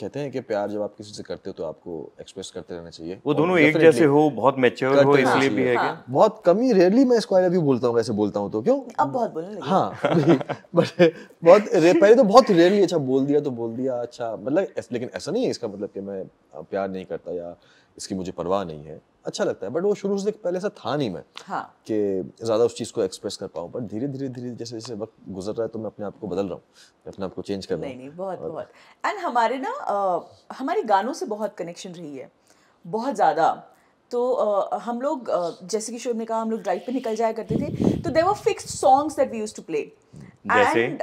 कहते हैं कि प्यार जब आप किसी से करते हो तो आपको एक्सप्रेस करते रहना चाहिए वो दोनों एक जैसे हो बहुत मैच्योर हो इसलिए भी है हाँ। बहुत कमी रेयरली मैं इसको अभी बोलता हूँ वैसे बोलता हूँ तो क्यों अब बहुत बोलने लगे हाँ बट बहुत पहले तो बहुत रेयरली अच्छा बोल दिया तो बोल दिया अच्छा मतलब लेकिन ऐसा नहीं है इसका मतलब कि मैं प्यार नहीं करता या इसकी मुझे परवाह नहीं है अच्छा लगता है बट वो शुरू से पहले ऐसा था नहीं मैं हाँ. कि ज़्यादा उस चीज़ को एक्सप्रेस कर पाऊँ पर धीरे धीरे धीरे जैसे जैसे वक्त गुजर रहा है तो मैं अपने आप को बदल रहा हूँ मैं अपने आप को चेंज कर रहा हूँ नहीं नहीं बहुत और... बहुत एंड हमारे ना हमारे गानों से बहुत कनेक्शन रही है बहुत ज़्यादा तो आ, हम लोग आ, जैसे कि शोभ ने कहा हम लोग ड्राइव पे निकल जाया करते थे तो there were fix songs that we use to play and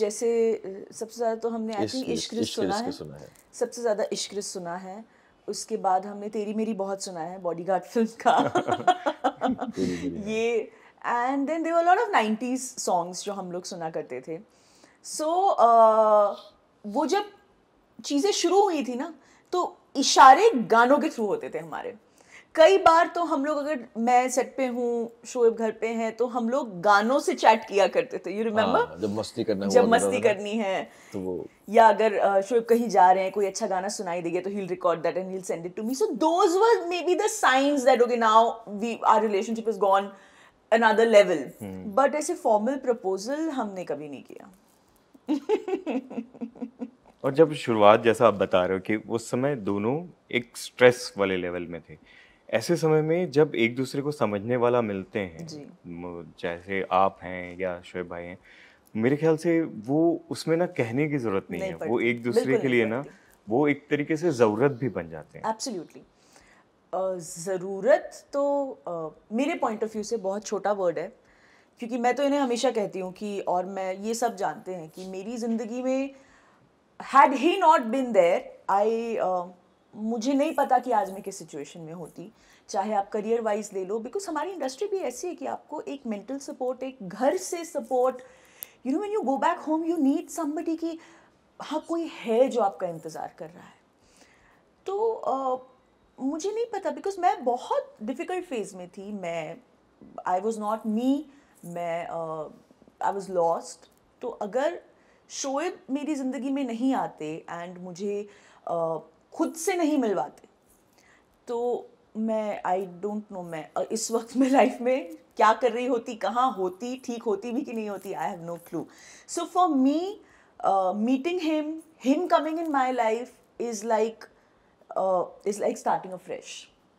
जैसे सबसे ज़्यादा तो हमने आई थिंक इश्क सुना है सबसे ज़्यादा इश्क सुना है उसके बाद हमने तेरी मेरी बहुत सुना है बॉडीगार्ड फिल्म का ये and then there lot of nineties songs जो हम लोग सुना करते थे सो so, uh, वो जब चीज़ें शुरू हुई थी ना तो इशारे गानों के थ्रू होते थे हमारे कई बार तो हम लोग अगर मैं सेट पे हूँ शोएब घर पे हैं तो हम लोग गानों से चैट किया करते थे यू रिमेम्बर हाँ, जब मस्ती करना जब मस्ती करनी है तो वो या अगर शोएब कहीं जा रहे हैं कोई अच्छा गाना सुनाई देगा तो he record that and he send it to me so those were maybe the signs that okay now we are relationship is gone another level but ऐसे फॉर्मल प्रपोजल हमने कभी नहीं किया और जब शुरुआत जैसा आप बता रहे हो कि उस समय दोनों एक स्ट्रेस वाले लेवल में थे ऐसे समय में जब एक दूसरे को समझने वाला मिलते हैं जैसे आप हैं या शोएब भाई हैं मेरे ख्याल से वो उसमें ना कहने की ज़रूरत नहीं, नहीं है वो एक दूसरे के लिए ना वो एक तरीके से ज़रूरत भी बन जाते हैं एब्सोल्युटली ज़रूरत तो आ, मेरे पॉइंट ऑफ व्यू से बहुत छोटा वर्ड है क्योंकि मैं तो इन्हें हमेशा कहती हूँ कि और मैं ये सब जानते हैं कि मेरी ज़िंदगी में had he not been there I मुझे नहीं पता कि आज मैं किस सिचुएशन में होती चाहे आप करियर वाइज ले लो बिकॉज हमारी इंडस्ट्री भी ऐसी है कि आपको एक मेंटल सपोर्ट एक घर से support you know when you go back home you need somebody कि हाँ कोई है जो आपका इंतज़ार कर रहा है तो मुझे नहीं पता बिकॉज मैं बहुत डिफ़िकल्ट फेज़ में थी मैं आई वॉज़ नॉट मी मैं आई वॉज़ लॉस्ट तो अगर शोएब मेरी ज़िंदगी में नहीं आते एंड मुझे uh, खुद से नहीं मिलवाते तो मैं आई डोंट नो मैं इस वक्त मैं लाइफ में क्या कर रही होती कहाँ होती ठीक होती भी कि नहीं होती I have no clue so for me meeting him him coming in my life is like is like starting a fresh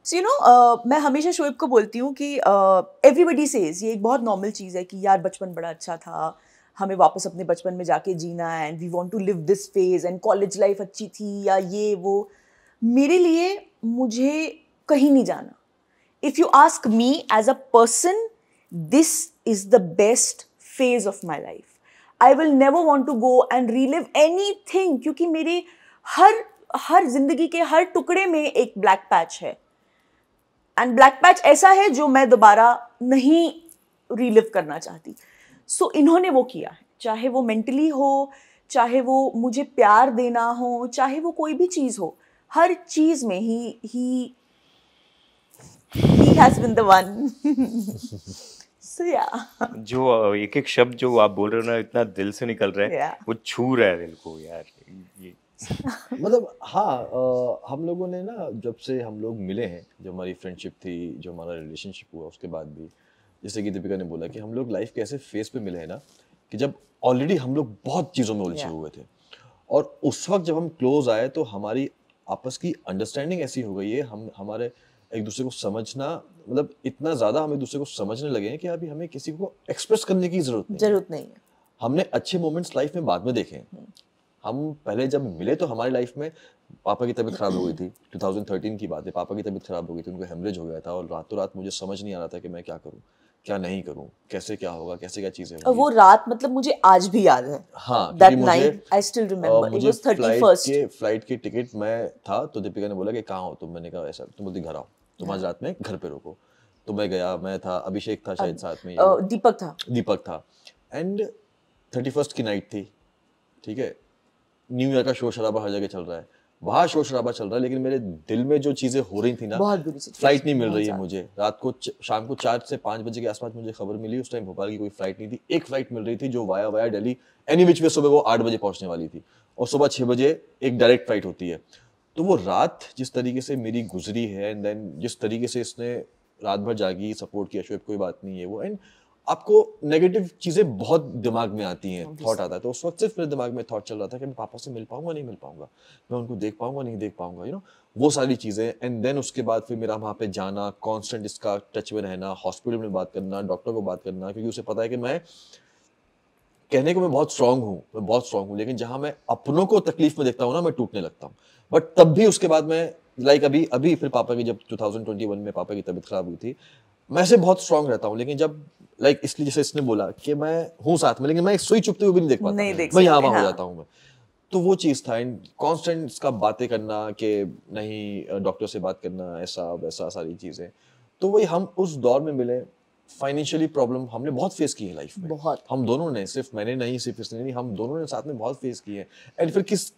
so you know मैं हमेशा शोएब को बोलती हूँ कि एवरीबडी uh, सेज ये एक बहुत नॉर्मल चीज़ है कि यार बचपन बड़ा अच्छा था हमें वापस अपने बचपन में जाके जीना है and we want to live this phase and college life अच्छी थी या ये वो मेरे लिए मुझे कहीं नहीं जाना if you ask me as a person this is the best phase of my life I will never want to go and relive anything क्योंकि मेरे हर हर जिंदगी के हर टुकड़े में एक ब्लैक पैच है एंड ब्लैक पैच ऐसा है जो मैं दोबारा नहीं रीलिव करना चाहती सो so, इन्होंने वो किया है चाहे वो मेंटली हो चाहे वो मुझे प्यार देना हो चाहे वो कोई भी चीज़ हो हर चीज़ में he he he has the one जो एक एक शब्द जो आप बोल रहे हो ना इतना दिल से निकल रहा है yeah. वो छू रहा है दिल को यार ये [LAUGHS] मतलब हाँ आ, हम लोगों ने ना जब से हम लोग मिले हैं जो हमारी फ्रेंडशिप थी जो हमारा रिलेशनशिप हुआ उसके बाद भी जैसे कि दीपिका ने बोला कि हम लोग लाइफ के ऐसे फेस पे मिले हैं ना कि जब ऑलरेडी हम लोग बहुत चीज़ों में उलझे हुए थे और उस वक्त जब हम क्लोज आए तो हमारी आपस की अंडरस्टैंडिंग ऐसी हो गई है हम हमारे एक दूसरे को समझना मतलब इतना ज़्यादा हम एक दूसरे को समझने लगे हैं कि अभी हमें किसी को एक्सप्रेस करने की ज़रूरत नहीं जरूरत नहीं है हमने अच्छे मोमेंट्स लाइफ में बाद में देखे हैं हम्म। हम पहले जब मिले तो हमारी लाइफ में पापा की तबीयत खराब हो गई थी 2013 [CLEARS THROAT] की बात है पापा की तबीयत खराब हो गई थी उनको हेमरेज हो गया था और रातों रात मुझे समझ नहीं आ रहा था कि मैं क्या करूँ क्या नहीं करूं कैसे क्या होगा कैसे क्या चीजें वो रात मतलब मुझे आज भी याद है हाँ that night I still remember it was 31st के फ्लाइट की टिकट मैं था तो दीपिका ने बोला कि कहाँ हो तुम मैंने कहा ऐसा तुम बोलती घर आओ तुम हाँ। आज रात में घर पे रुको तो मैं गया मैं था अभिषेक था शायद साथ में दीपक था दीपक था एंड थर्टी की नाइट थी ठीक है न्यू ईयर का शो शराबा हर जगह चल रहा है वहां शोर शराबा चल रहा है लेकिन मेरे दिल में जो चीज़ें हो रही थी ना बहुत फ्लाइट नहीं मिल रही है मुझे रात को शाम को चार से पांच बजे के आसपास मुझे खबर मिली उस टाइम भोपाल की कोई फ्लाइट नहीं थी एक फ्लाइट मिल रही थी जो via via Delhi any which में सुबह वो आठ बजे पहुंचने वाली थी और सुबह छह बजे एक डायरेक्ट फ्लाइट होती है तो वो रात जिस तरीके से मेरी गुजरी है एंड देन जिस तरीके से इसने रात भर जागी सपोर्ट किया शोएब कोई बात नहीं है वो एंड आपको नेगेटिव चीज़ें बहुत दिमाग में आती हैं थॉट आता है तो उस वक्त सिर्फ मेरे दिमाग में थॉट चल रहा था कि मैं पापा से मिल पाऊंगा नहीं मिल पाऊंगा मैं उनको देख पाऊंगा नहीं देख पाऊंगा यू नो वो सारी चीज़ें एंड देन उसके बाद फिर मेरा वहाँ पे जाना कॉन्स्टेंट इसका टच में रहना हॉस्पिटल में बात करना डॉक्टर को बात करना क्योंकि उसे पता है कि मैं कहने को मैं बहुत स्ट्रांग हूँ मैं बहुत स्ट्रांग हूँ लेकिन जहां मैं अपनों को तकलीफ में देखता हूँ ना मैं टूटने लगता हूँ बट तब भी उसके बाद मैं लाइक like अभी अभी फिर पापा की जब 2021 में पापा की तबीयत खराब हुई थी मैं से बहुत स्ट्रांग रहता हूँ लेकिन जब लाइक like, इसलिए जैसे इसने बोला कि मैं हूँ साथ में लेकिन मैं सुई चुपते हुए भी नहीं देख पाता नहीं देख मैं यहाँ वहाँ हो हाँ। जाता हूँ मैं तो वो चीज़ था एंड कॉन्स्टेंट इसका बातें करना कि नहीं डॉक्टर से बात करना ऐसा वैसा सारी चीज़ें तो वही हम उस दौर में मिले फाइनेंशियली प्रॉब्लम हमने बहुत फेस की है लाइफ में बहुत हम दोनों ने सिर्फ मैंने नहीं सिर्फ इसने नहीं हम दोनों ने साथ में बहुत फेस की है एंड फिर किस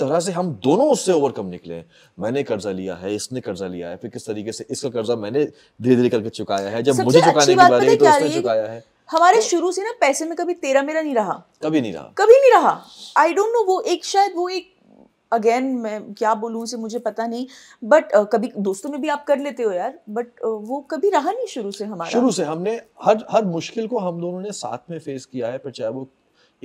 तरह से हम दोनों उससे ओवरकम निकले मैंने कर्जा लिया है इसने कर्जा लिया है फिर किस तरीके से इसका कर्जा मैंने धीरे धीरे करके चुकाया है जब मुझे चुकाने की बारी है तो उसने चुकाया है हमारे तो शुरू से ना पैसे में कभी तेरा मेरा नहीं रहा कभी नहीं रहा कभी नहीं रहा आई डोंट नो वो एक शायद वो एक अगेन मैं क्या बोलूँ से मुझे पता नहीं बट uh, कभी दोस्तों में भी आप कर लेते हो यार बट uh, वो कभी रहा नहीं शुरू से हमारा शुरू से हमने हर हर मुश्किल को हम दोनों ने साथ में फेस किया है पर चाहे वो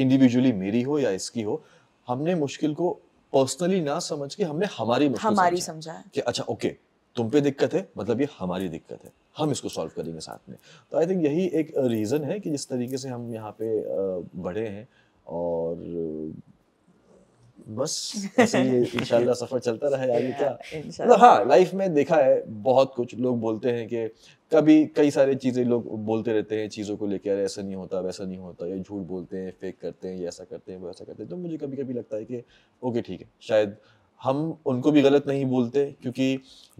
इंडिविजुअली मेरी हो या इसकी हो हमने मुश्किल को पर्सनली ना समझ के हमने हमारी हमारी समझा है कि अच्छा ओके तुम पे दिक्कत है मतलब ये हमारी दिक्कत है हम इसको सॉल्व करेंगे साथ में तो आई थिंक यही एक रीज़न है कि जिस तरीके से हम यहाँ पे बढ़े हैं और बस ये [LAUGHS] इंशाल्लाह सफर चलता रहे आगे क्या मतलब हाँ लाइफ में देखा है बहुत कुछ लोग बोलते हैं कि कभी कई सारे चीज़ें लोग बोलते रहते हैं चीज़ों को लेकर अरे ऐसा नहीं होता वैसा नहीं होता ये झूठ बोलते हैं फेक करते हैं ये ऐसा करते हैं वैसा करते हैं तो मुझे कभी कभी लगता है कि ओके ठीक है शायद हम उनको भी गलत नहीं बोलते क्योंकि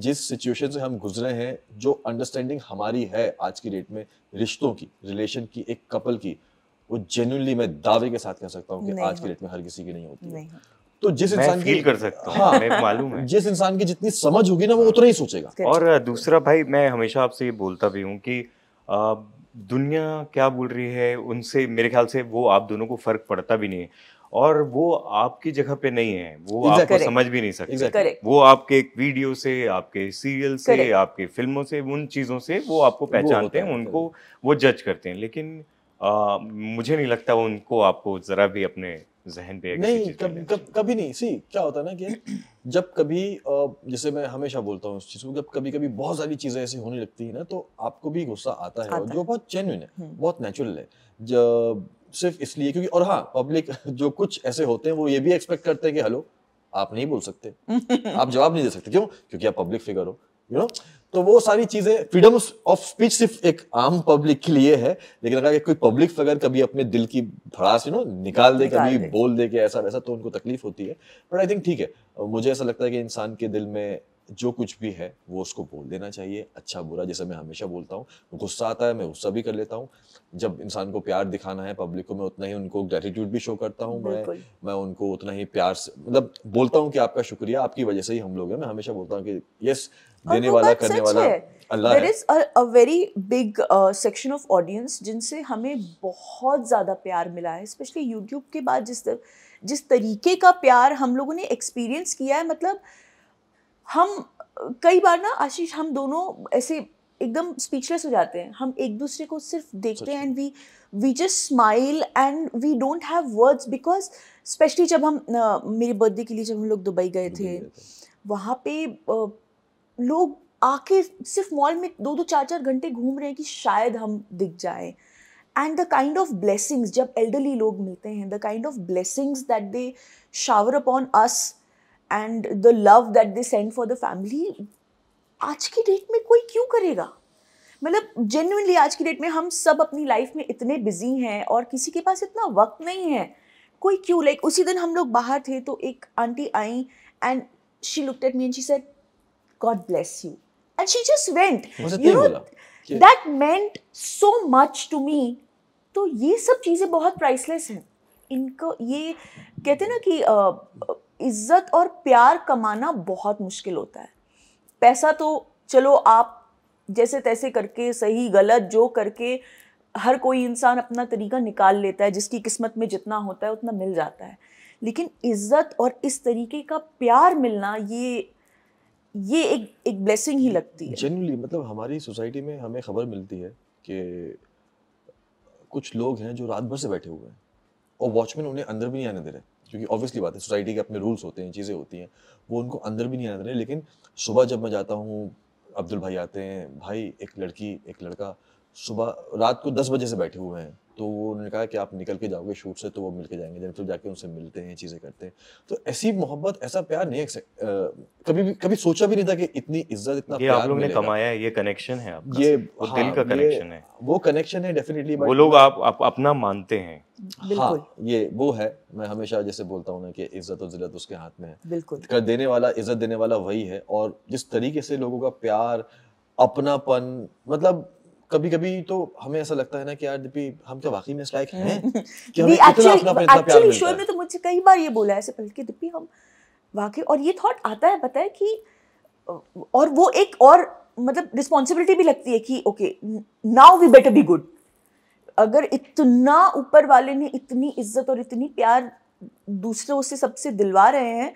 जिस सिचुएशन से हम गुजरे हैं जो अंडरस्टैंडिंग हमारी है आज की डेट में रिश्तों की रिलेशन की एक कपल की वो जेन्यूनली मैं दावे के साथ कह सकता हूँ कि आज की डेट में हर किसी की नहीं होती नहीं। तो जिस इंसान की कर सकता हूँ हाँ, मालूम है जिस इंसान की जितनी समझ होगी ना वो उतना ही सोचेगा और अच्छा। दूसरा भाई मैं हमेशा आपसे ये बोलता भी हूँ कि दुनिया क्या बोल रही है उनसे मेरे ख्याल से वो आप दोनों को फर्क पड़ता भी नहीं है और वो आपकी जगह पे नहीं है वो exactly. आपको समझ भी नहीं सकते exactly. वो आपके एक वीडियो से आपके सीरियल से Correct. आपके फिल्मों से उन चीज़ों से वो आपको पहचानते हैं उनको वो जज करते हैं लेकिन आ, मुझे नहीं लगता वो उनको आपको ज़रा भी अपने जहन पे नहीं कब, कब, कभी नहीं सी क्या होता है ना कि [CLEARS THROAT] जब कभी जैसे मैं हमेशा बोलता हूँ उस चीज़ को जब कभी कभी बहुत सारी चीज़ें ऐसी होने लगती है ना तो आपको भी गुस्सा आता है जो बहुत जेन्यून है बहुत नेचुरल हम्म। है जब सिर्फ इसलिए क्योंकि और हाँ पब्लिक [LAUGHS] जो कुछ ऐसे होते हैं वो ये भी एक्सपेक्ट करते हैं कि हेलो आप नहीं बोल सकते [LAUGHS] आप जवाब नहीं दे सकते क्यों क्योंकि आप पब्लिक फिगर हो यू नो तो वो सारी चीजें फ्रीडम ऑफ स्पीच सिर्फ एक आम पब्लिक के लिए है लेकिन अगर कोई पब्लिक फिगर कभी अपने दिल की भड़ास यू नो निकाल दे कभी बोल दे के ऐसा वैसा तो उनको तकलीफ होती है बट आई थिंक ठीक है मुझे ऐसा लगता है कि इंसान के दिल में जो कुछ भी है वो उसको बोल देना चाहिए अच्छा बुरा जैसा मैं हमेशा बोलता हूँ गुस्सा आता है मैं गुस्सा भी कर लेता हूँ जब इंसान को प्यार दिखाना है पब्लिक को मैं उतना ही उनको ग्रेटिट्यूड भी शो करता हूँ मैं मैं उनको उतना ही प्यार से मतलब बोलता हूँ कि आपका शुक्रिया आपकी वजह से ही हम लोग हैं मैं हमेशा बोलता हूँ कि यस देने वाला करने वाला अल्लाह there is a very big section of audience जिनसे हमें बहुत ज़्यादा प्यार मिला है स्पेशली यूट्यूब के बाद जिस तर, जिस तरीके का प्यार हम लोगों ने एक्सपीरियंस किया है मतलब हम कई बार ना आशीष हम दोनों ऐसे एकदम स्पीचलेस हो जाते हैं हम एक दूसरे को सिर्फ देखते हैं and we we just smile and we don't have words because specially जब हम मेरे बर्थडे के लिए जब हम लोग दुबई गए थे वहाँ पे लोग आके सिर्फ मॉल में दो दो चार चार घंटे घूम रहे हैं कि शायद हम दिख जाए and the kind of blessings जब एल्डरली लोग मिलते हैं the kind of blessings that they shower upon us and the love that they send for the family आज की डेट में कोई क्यों करेगा मतलब जेन्यनली आज की डेट में हम सब अपनी लाइफ में इतने बिजी हैं और किसी के पास इतना वक्त नहीं है कोई क्यों लाइक उसी दिन हम लोग बाहर थे तो एक आंटी आई and she look at me and she said God bless you and she just went you know that meant so much to me तो ये सब चीज़ें बहुत प्राइसलेस हैं इनको ये कहते ना कि uh, इज्जत और प्यार कमाना बहुत मुश्किल होता है पैसा तो चलो आप जैसे तैसे करके सही गलत जो करके हर कोई इंसान अपना तरीका निकाल लेता है जिसकी किस्मत में जितना होता है उतना मिल जाता है लेकिन इज्जत और इस तरीके का प्यार मिलना ये ये एक एक ब्लेसिंग ही लगती है जनरली मतलब हमारी सोसाइटी में हमें खबर मिलती है कि कुछ लोग हैं जो रात भर से बैठे हुए हैं और वॉचमैन उन्हें अंदर भी नहीं आने दे रहे क्योंकि ऑब्वियसली बात है सोसाइटी के अपने रूल्स होते हैं चीज़ें होती हैं वो उनको अंदर भी नहीं आते रहे लेकिन सुबह जब मैं जाता हूँ अब्दुल भाई आते हैं भाई एक लड़की एक लड़का सुबह रात को दस बजे से बैठे हुए हैं तो वो उन्होंने कहा कि आप निकल के जाओगे शूट से तो वो मिल के जाएंगे जब तो जाके उनसे मिलते हैं चीज़ें करते हैं तो ऐसी मोहब्बत ऐसा प्यार नहीं आ, कभी भी कभी सोचा भी नहीं था कि इतनी इज्जत इतना ये आप लोग ने कमाया है ये कनेक्शन है आपका ये वो हाँ, दिल का कनेक्शन है वो कनेक्शन है डेफिनेटली वो लोग आप, आप अपना मानते हैं हाँ ये वो है मैं हमेशा जैसे बोलता हूँ ना कि इज्जत और जिलत उसके हाथ में है बिल्कुल कर देने वाला इज्जत देने वाला वही है और जिस तरीके से लोगों का प्यार अपनापन मतलब कभी कभी तो हमें ऐसा लगता है ना कि यार दीपी हम तो वाकई में इस लायक हैं [LAUGHS] कि हमें कितना अपना अपना प्यार मिलता है ने तो मुझे कई बार ये बोला है ऐसे पहले कि दीपी हम वाकई और ये थॉट आता है पता है कि और वो एक और मतलब रिस्पॉन्सिबिलिटी भी लगती है कि okay now we better be good अगर इतना ऊपर वाले ने इतनी इज्जत और इतनी प्यार दूसरों से सबसे दिलवा रहे हैं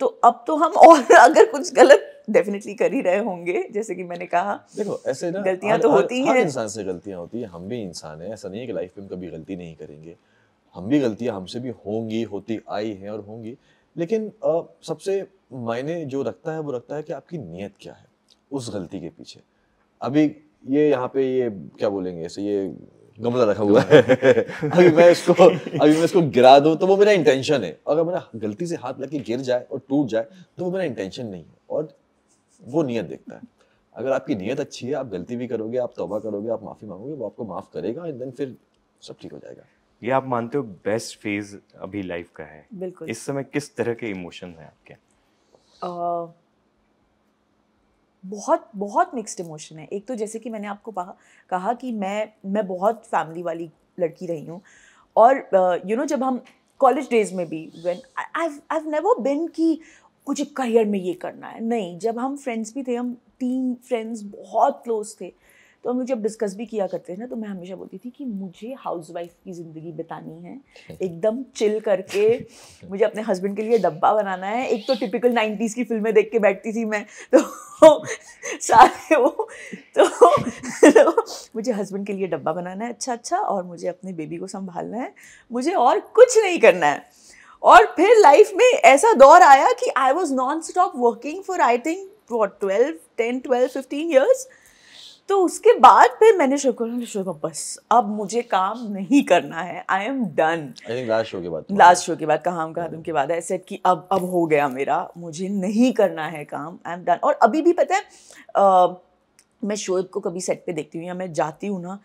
तो अब तो हम और [LAUGHS] अगर कुछ गलत डेफिनेटली कर ही रहे होंगे जैसे कि मैंने कहा देखो ऐसे ना गलतियां तो होती हैं हर इंसान से गलतियां होती हैं हम भी इंसान हैं ऐसा नहीं है कि लाइफ में कभी गलती नहीं करेंगे हम भी गलतियां हमसे भी होंगी होती आई हैं और होंगी लेकिन आ, सबसे मायने जो रखता है वो रखता है कि आपकी नीयत क्या है उस गलती के पीछे अभी ये यहाँ पे ये क्या बोलेंगे ऐसे ये गमला रखा हुआ है अभी मैं इसको अभी मैं इसको गिरा दूँ तो वो मेरा इंटेंशन है अगर मेरा गलती से हाथ लग के गिर जाए और टूट जाए तो वो मेरा इंटेंशन नहीं है और वो नीयत देखता है अगर आपकी नीयत अच्छी है आप गलती भी करोगे आप तोबा करोगे आप माफ़ी मांगोगे वो आपको माफ़ करेगा एंड देन फिर सब ठीक हो जाएगा ये आप मानते हो बेस्ट फेज अभी लाइफ का है बिल्कुल इस समय किस तरह के इमोशन हैं आपके बहुत बहुत मिक्स्ड इमोशन है एक तो जैसे कि मैंने आपको कहा कि मैं मैं बहुत फैमिली वाली लड़की रही हूँ और you uh, know you know, जब हम कॉलेज डेज में भी when I I never been की मुझे करियर में ये करना है नहीं जब हम फ्रेंड्स भी थे हम तीन फ्रेंड्स बहुत क्लोज थे तो हम जब डिस्कस भी किया करते थे ना तो मैं हमेशा बोलती थी कि मुझे हाउसवाइफ की ज़िंदगी बितानी है एकदम चिल करके [LAUGHS] मुझे अपने हस्बैंड के लिए डब्बा बनाना है एक तो टिपिकल नाइन्टीज़ की फिल्में देख के बैठती थी मैं तो [LAUGHS] सारे वो तो, तो [LAUGHS] मुझे हस्बैंड के लिए डब्बा बनाना है अच्छा अच्छा और मुझे अपने बेबी को संभालना है मुझे और कुछ नहीं करना है और फिर लाइफ में ऐसा दौर आया कि I was non stop working for I think twelve ten twelve fifteen years तो उसके बाद फिर मैंने शुरू बस अब मुझे काम नहीं करना है I am done last show के बाद लास्ट शो के बाद काम का तुम के बाद आई सेट कि अब अब हो गया मेरा मुझे नहीं करना है काम आई एम डन और अभी भी पता है आ, मैं शोएब को कभी सेट पे देखती हूँ या मैं जाती हूँ ना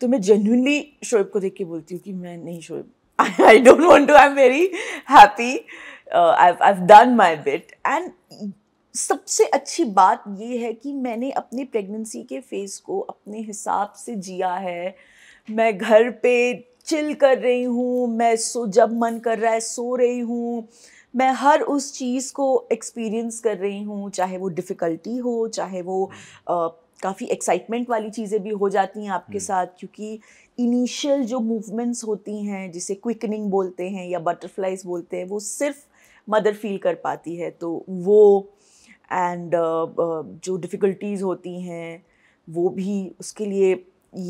तो मैं जेन्यूनली शोएब को देख के बोलती हूँ कि मैं नहीं Shoaib [LAUGHS] I don't want to. I'm very happy. Uh, I've I've done my bit and सबसे अच्छी बात ये है कि मैंने अपने प्रेगनेंसी के फेज़ को अपने हिसाब से जिया है मैं घर पे चिल कर रही हूँ मैं सो जब मन कर रहा है सो रही हूँ मैं हर उस चीज़ को एक्सपीरियंस कर रही हूँ चाहे वो डिफ़िकल्टी हो चाहे वो uh, काफ़ी एक्साइटमेंट वाली चीज़ें भी हो जाती हैं आपके हम्म। साथ क्योंकि इनिशियल जो मूवमेंट्स होती हैं जिसे क्विकनिंग बोलते हैं या बटरफ्लाइज बोलते हैं वो सिर्फ मदर फील कर पाती है तो वो एंड uh, uh, जो डिफ़िकल्टीज़ होती हैं वो भी उसके लिए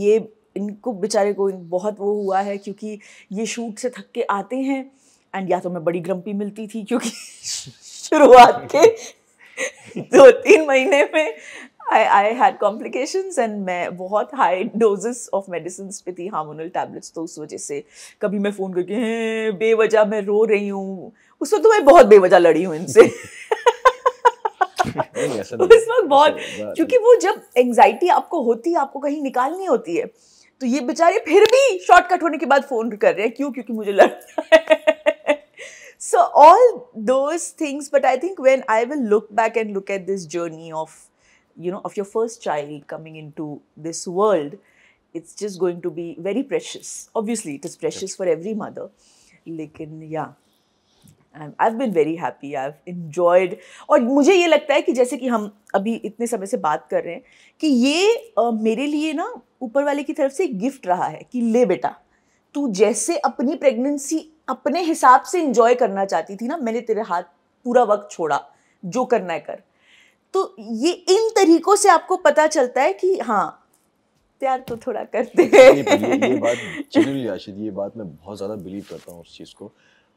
ये इनको बेचारे को बहुत वो हुआ है क्योंकि ये शूट से थक के आते हैं एंड या तो मैं बड़ी ग्रम्पी मिलती थी क्योंकि [LAUGHS] शुरुआत के [LAUGHS] दो तीन महीने में I I had complications and मैं बहुत हाई डोजेस ऑफ मेडिसिन पे थी हार्मोनल टैबलेट्स तो उस वजह से कभी मैं फ़ोन करके बेवजह मैं रो रही हूँ उस वक्त तो मैं बहुत बेवजह लड़ी हूँ इनसे [LAUGHS] उस वक्त बहुत क्योंकि वो जब एंग्जाइटी आपको होती है आपको कहीं निकालनी होती है तो ये बेचारे फिर भी शॉर्टकट होने के बाद फोन कर रहे हैं क्यों क्योंकि मुझे लड़ना है so all those things but I think when I will look back and look at this journey of you know of your first child coming into this world it's just going to be very precious obviously it is precious yes. for every mother लेकिन या I been very happy I enjoyed और मुझे ये लगता है कि जैसे कि हम अभी इतने समय से बात कर रहे हैं कि ये uh, मेरे लिए ना ऊपर वाले की तरफ से गिफ्ट रहा है कि ले बेटा तू जैसे अपनी प्रेगनेंसी अपने हिसाब से इंजॉय करना चाहती थी ना मैंने तेरे हाथ पूरा वक्त छोड़ा जो करना है कर तो ये इन तरीकों से आपको पता चलता है कि हाँ प्यार तो थोड़ा करते हैं ये, ये बात [LAUGHS] जनरली आशिद ये बात मैं बहुत ज़्यादा बिलीव करता हूँ उस चीज़ को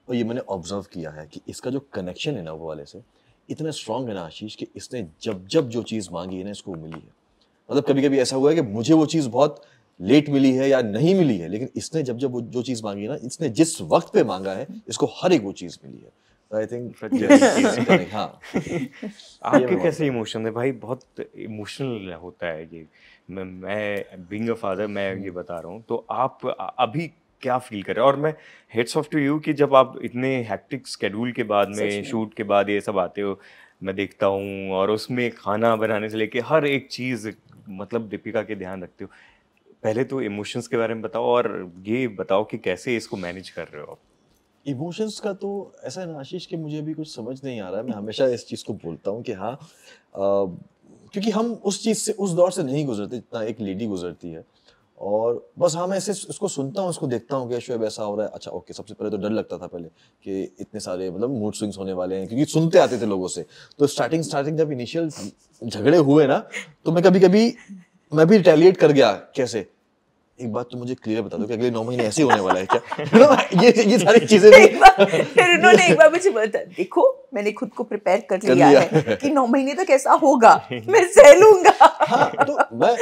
और ये मैंने ऑब्जर्व किया है कि इसका जो कनेक्शन है ना वो वाले से इतना स्ट्रॉन्ग है ना आशीष कि इसने जब जब जो चीज़ मांगी है ना इसको मिली है मतलब कभी कभी ऐसा हुआ है कि मुझे वो चीज़ बहुत लेट मिली है या नहीं मिली है लेकिन इसने जब जब वो जो चीज़ मांगी है ना इसने जिस वक्त पे मांगा है इसको हर एक वो चीज़ मिली है आई थिंक [LAUGHS] हाँ। [LAUGHS] आपके कैसे इमोशन है भाई बहुत इमोशनल होता है ये मैं बींग अ फादर मैं ये हम्म। बता रहा हूँ तो आप अभी क्या फील कर रहे हैं और मैं हेड्स ऑफ टू यू कि जब आप इतने हैक्टिक स्केड्यूल के बाद में शूट के बाद ये सब आते हो मैं देखता हूँ और उसमें खाना बनाने से लेके हर एक चीज़ मतलब दीपिका के ध्यान रखते हो पहले तो इमोशंस के बारे में बताओ और ये बताओ कि कैसे इसको मैनेज कर रहे हो आप इमोशंस का तो ऐसा है ना आशीष कि मुझे अभी कुछ समझ नहीं आ रहा है मैं [LAUGHS] हमेशा इस चीज़ को बोलता हूँ कि हाँ क्योंकि हम उस चीज़ से उस दौर से नहीं गुजरते जितना एक लेडी गुजरती है और बस हाँ मैं ऐसे उसको सुनता हूँ उसको देखता हूँ कि शोब ऐसा हो रहा है अच्छा ओके सबसे पहले तो डर लगता था पहले कि इतने सारे मतलब मूड स्विंग्स होने वाले हैं क्योंकि सुनते आते थे लोगों से तो स्टार्टिंग स्टार्टिंग जब इनिशियल झगड़े हुए ना तो मैं कभी कभी मैं भी रिटेलिएट कर गया कैसे एक बात तो मुझे क्लियर बता दो कि अगले नौ महीने ऐसे होने वाला है क्या [LAUGHS] [LAUGHS] मतलब ये ये सारी चीजें फिर उन्होंने एक बार मुझे बता देखो मैंने खुद को प्रिपेयर कर लिया, लिया है [LAUGHS] कि नौ महीने तक ऐसा होगा मैं सह लूंगा हाँ, तो मैं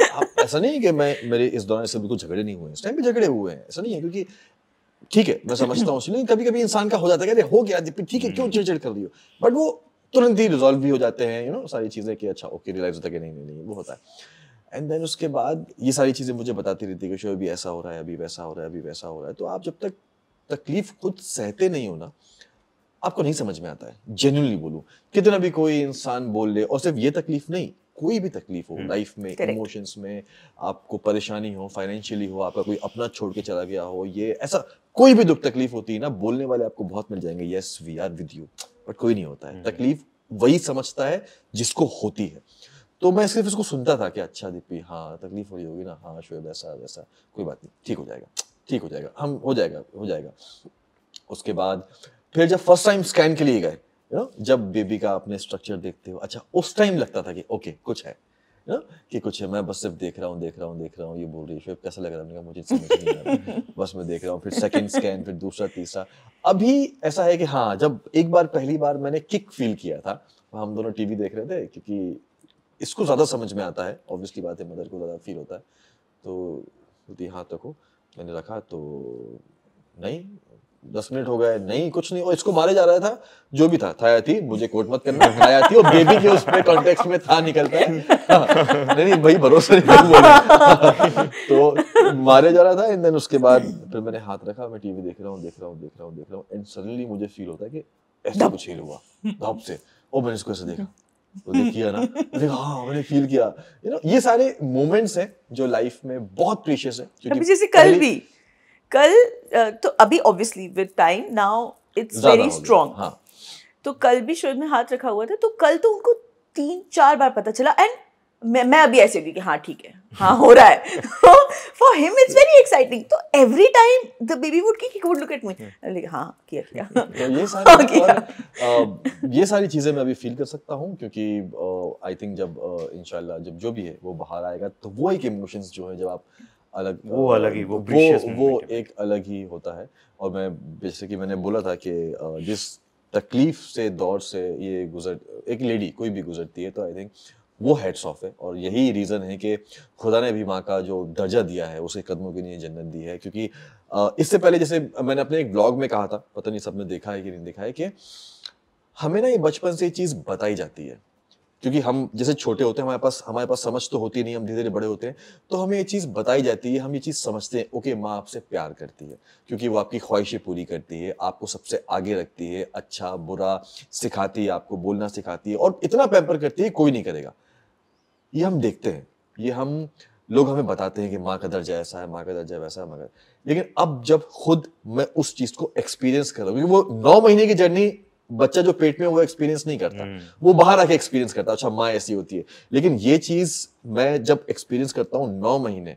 ऐसा नहीं है कि मैं मेरे इस दौरान ऐसे बिल्कुल झगड़े नहीं हुए इस टाइम भी झगड़े हुए हैं ऐसा नहीं है क्योंकि ठीक है मैं समझता हूँ लेकिन कभी कभी इंसान का हो जाता है हो गया ठीक है क्यों चिड़चिड़ कर रही बट वो तुरंत ही रिजोल्व भी हो जाते हैं यू नो सारी चीजें कि अच्छा ओके रियलाइज होता है कि नहीं नहीं नहीं वो होता है एंड देन उसके बाद ये सारी चीज़ें मुझे बताती रहती कि शो अभी ऐसा हो रहा है अभी वैसा हो रहा है अभी वैसा हो रहा है तो आप जब तक तकलीफ खुद सहते नहीं हो ना आपको नहीं समझ में आता है जेन्यूनली बोलूँ कितना भी कोई इंसान बोल ले और सिर्फ ये तकलीफ नहीं कोई भी तकलीफ हो लाइफ हम्म। में इमोशंस में आपको परेशानी हो फाइनेंशियली हो आपका कोई अपना छोड़ के चला गया हो ये ऐसा कोई भी दुख तकलीफ होती है ना बोलने वाले आपको बहुत मिल जाएंगे yes we are with you but कोई नहीं होता है हम्म। तकलीफ वही समझता है जिसको होती है तो मैं सिर्फ इसको सुनता था कि अच्छा दीपी हाँ तकलीफ हो रही होगी ना हाँ शोएब ऐसा वैसा कोई बात नहीं ठीक हो जाएगा ठीक हो जाएगा हम हो जाएगा हो जाएगा उसके बाद फिर जब फर्स्ट टाइम स्कैन के लिए गए यू नो जब बेबी का अपने स्ट्रक्चर देखते हो अच्छा उस टाइम लगता था कि ओके कुछ है यू नो कि कुछ है मैं बस सिर्फ देख रहा हूँ देख रहा हूँ देख रहा हूँ ये बोल रही है कैसा लग रहा है मुझे समझ नहीं आ रहा [LAUGHS] बस मैं देख रहा हूँ फिर सेकेंड स्कैन फिर दूसरा तीसरा अभी ऐसा है कि हाँ जब एक बार पहली बार मैंने किक फील किया था हम दोनों टीवी देख रहे थे क्योंकि इसको ज़्यादा समझ में आता है ऑब्वियसली बात है मदर को ज़्यादा फील होता है तो बोलती हाथ रखो मैंने रखा तो नहीं दस मिनट हो गए नहीं कुछ नहीं और इसको मारे जा रहा था जो भी था थाया थी मुझे कोर्ट मत करना थाया थी और बेबी के उसमें कॉन्टेक्स्ट में था निकलता है हाँ। नहीं नहीं भाई भरोसा नहीं तो मारे जा रहा था एंड देन उसके बाद फिर मैंने हाथ रखा मैं टीवी देख रहा हूँ देख रहा हूँ देख रहा हूँ देख रहा हूँ एंड सडनली मुझे फील होता है कि ऐसा कुछ हिल हुआ धप से और मैंने इसको ऐसे देखा मैंने किया ना मैंने हाँ मैंने फील किया यू नो ये सारे मोमेंट्स हैं जो लाइफ में बहुत प्रीशियस है क्योंकि जैसे कल भी कल तो अभी obviously with time now it's very strong तो कल भी शोएब में हाथ रखा हुआ था तो कल तो उनको तीन चार बार पता चला एंड मैं मैं अभी ऐसे होगी कि हाँ ठीक है हाँ हो रहा है for him it's very exciting तो every time the baby would की would look at me like हाँ किया किया [LAUGHS] तो [LAUGHS] हाँ, ये सारी किया ये सारी चीज़ें मैं अभी फील कर सकता हूँ क्योंकि आई थिंक जब इंशाल्लाह जब जो भी है वो बाहर आएगा तो वो एक इमोशंस जो है जब आप अलग वो अलग ही वो वो, वो एक अलग ही होता है और मैं जैसे कि मैंने बोला था कि जिस तकलीफ से दौर से ये गुजर एक लेडी कोई भी गुजरती है तो आई थिंक वो हेड्स ऑफ है और यही रीज़न है कि खुदा ने भी माँ का जो दर्जा दिया है उसके कदमों के लिए जन्नत दी है क्योंकि इससे पहले जैसे मैंने अपने एक ब्लॉग में कहा था पता नहीं सबने देखा है कि नहीं देखा है कि हमें ना ये बचपन से ये चीज़ बताई जाती है क्योंकि हम जैसे छोटे होते हैं हमारे पास हमारे पास समझ तो होती नहीं हम धीरे धीरे बड़े होते हैं तो हमें ये चीज़ बताई जाती है हम ये चीज़ समझते हैं ओके माँ आपसे प्यार करती है क्योंकि वो आपकी ख्वाहिशें पूरी करती है आपको सबसे आगे रखती है अच्छा बुरा सिखाती है आपको बोलना सिखाती है और इतना पैम्पर करती है कोई नहीं करेगा ये हम देखते हैं ये हम लोग हमें बताते हैं कि माँ का दर्जा ऐसा है माँ का दर्जा वैसा है मगर लेकिन अब जब खुद मैं उस चीज को एक्सपीरियंस कर रहा हूँ क्योंकि वो नौ महीने की जर्नी बच्चा जो पेट में वो एक्सपीरियंस नहीं करता हम्म। वो बाहर आके एक्सपीरियंस करता अच्छा माँ ऐसी होती है लेकिन ये चीज मैं जब एक्सपीरियंस करता हूँ नौ महीने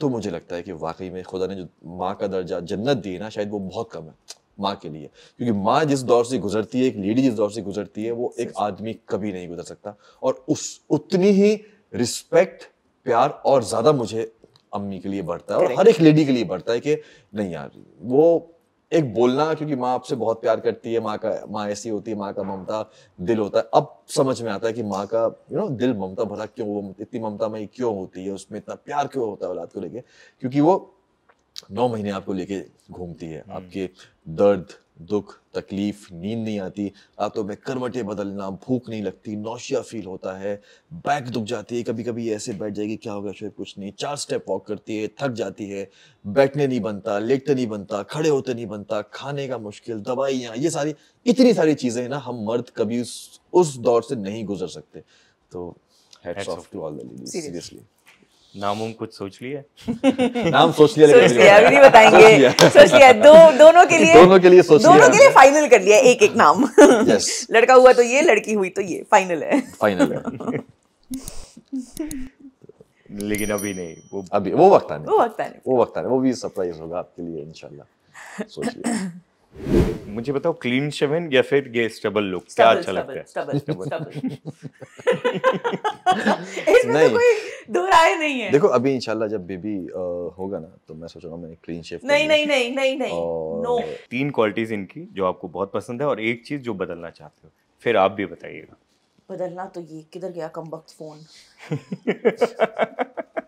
तो मुझे लगता है कि वाकई में खुदा ने जो माँ का दर्जा जन्नत दी ना शायद वो बहुत कम है माँ के लिए क्योंकि माँ जिस दौर से गुजरती है एक लेडी जिस दौर से गुजरती है वो एक आदमी कभी नहीं गुजर सकता और उस उतनी ही रिस्पेक्ट प्यार और ज़्यादा मुझे अम्मी के लिए बढ़ता है और हर एक लेडी के लिए बढ़ता है कि नहीं यार वो एक बोलना क्योंकि माँ आपसे बहुत प्यार करती है माँ का माँ ऐसी होती है माँ का ममता दिल होता है अब समझ में आता है कि माँ का यू नो दिल ममता भरा क्यों वो इतनी ममता में क्यों होती है उसमें इतना प्यार क्यों होता है औलाद को लेके क्योंकि वो नौ महीने आपको लेके घूमती है हम्म। आपके दर्द दुख तकलीफ नींद नहीं आती आप तो मैं करवटें बदलना भूख नहीं लगती नौशिया फील होता है बैक दुख जाती है कभी कभी ऐसे बैठ जाएगी क्या होगा शायद कुछ नहीं चार स्टेप वॉक करती है थक जाती है बैठने नहीं बनता लेटते नहीं बनता खड़े होते नहीं बनता खाने का मुश्किल दवाइयाँ ये सारी इतनी सारी चीज़ें हैं ना हम मर्द कभी उस, उस दौर से नहीं गुजर सकते तो hats off to all the ladies seriously नाम हम कुछ सोच लिया [LAUGHS] नाम सोच लिया [LAUGHS] सोच लिया अभी नहीं बताएंगे सोच लिया दो दोनों के लिए दोनों के लिए सोच लिया दोनों के लिए फाइनल कर लिया एक एक नाम [LAUGHS] लड़का हुआ तो ये लड़की हुई तो ये फाइनल है फाइनल है लेकिन अभी नहीं वो अभी वो वक्त आने वो वक्त आने वो वक्त आने वो भी सरप्राइज होगा आपके लिए इंशाल्लाह सोच लिया मुझे बताओ क्लीन शेवन या फिर गे स्टबल लुक क्या अच्छा लगता है [LAUGHS] [LAUGHS] इसमें तो कोई दो राय नहीं है देखो अभी इंशाल्लाह जब बेबी होगा ना तो मैं सोच रहा हूँ मैंने क्लीन शेव नहीं नहीं नहीं नहीं नहीं नो तीन क्वालिटीज इनकी जो आपको बहुत पसंद है और एक चीज जो बदलना चाहते हो फिर आप भी बताइएगा बदलना तो ये किधर गया कम फोन [LAUGHS]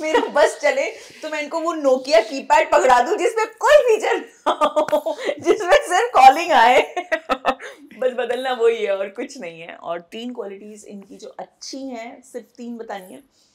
मेरा बस चले तो मैं इनको वो नोकिया कीपैड पकड़ा दूं जिसमें कोई फीचर ना हो जिसमें सिर्फ कॉलिंग आए बस बदलना वही है और कुछ नहीं है और तीन क्वालिटीज़ इनकी जो अच्छी हैं सिर्फ तीन बतानी है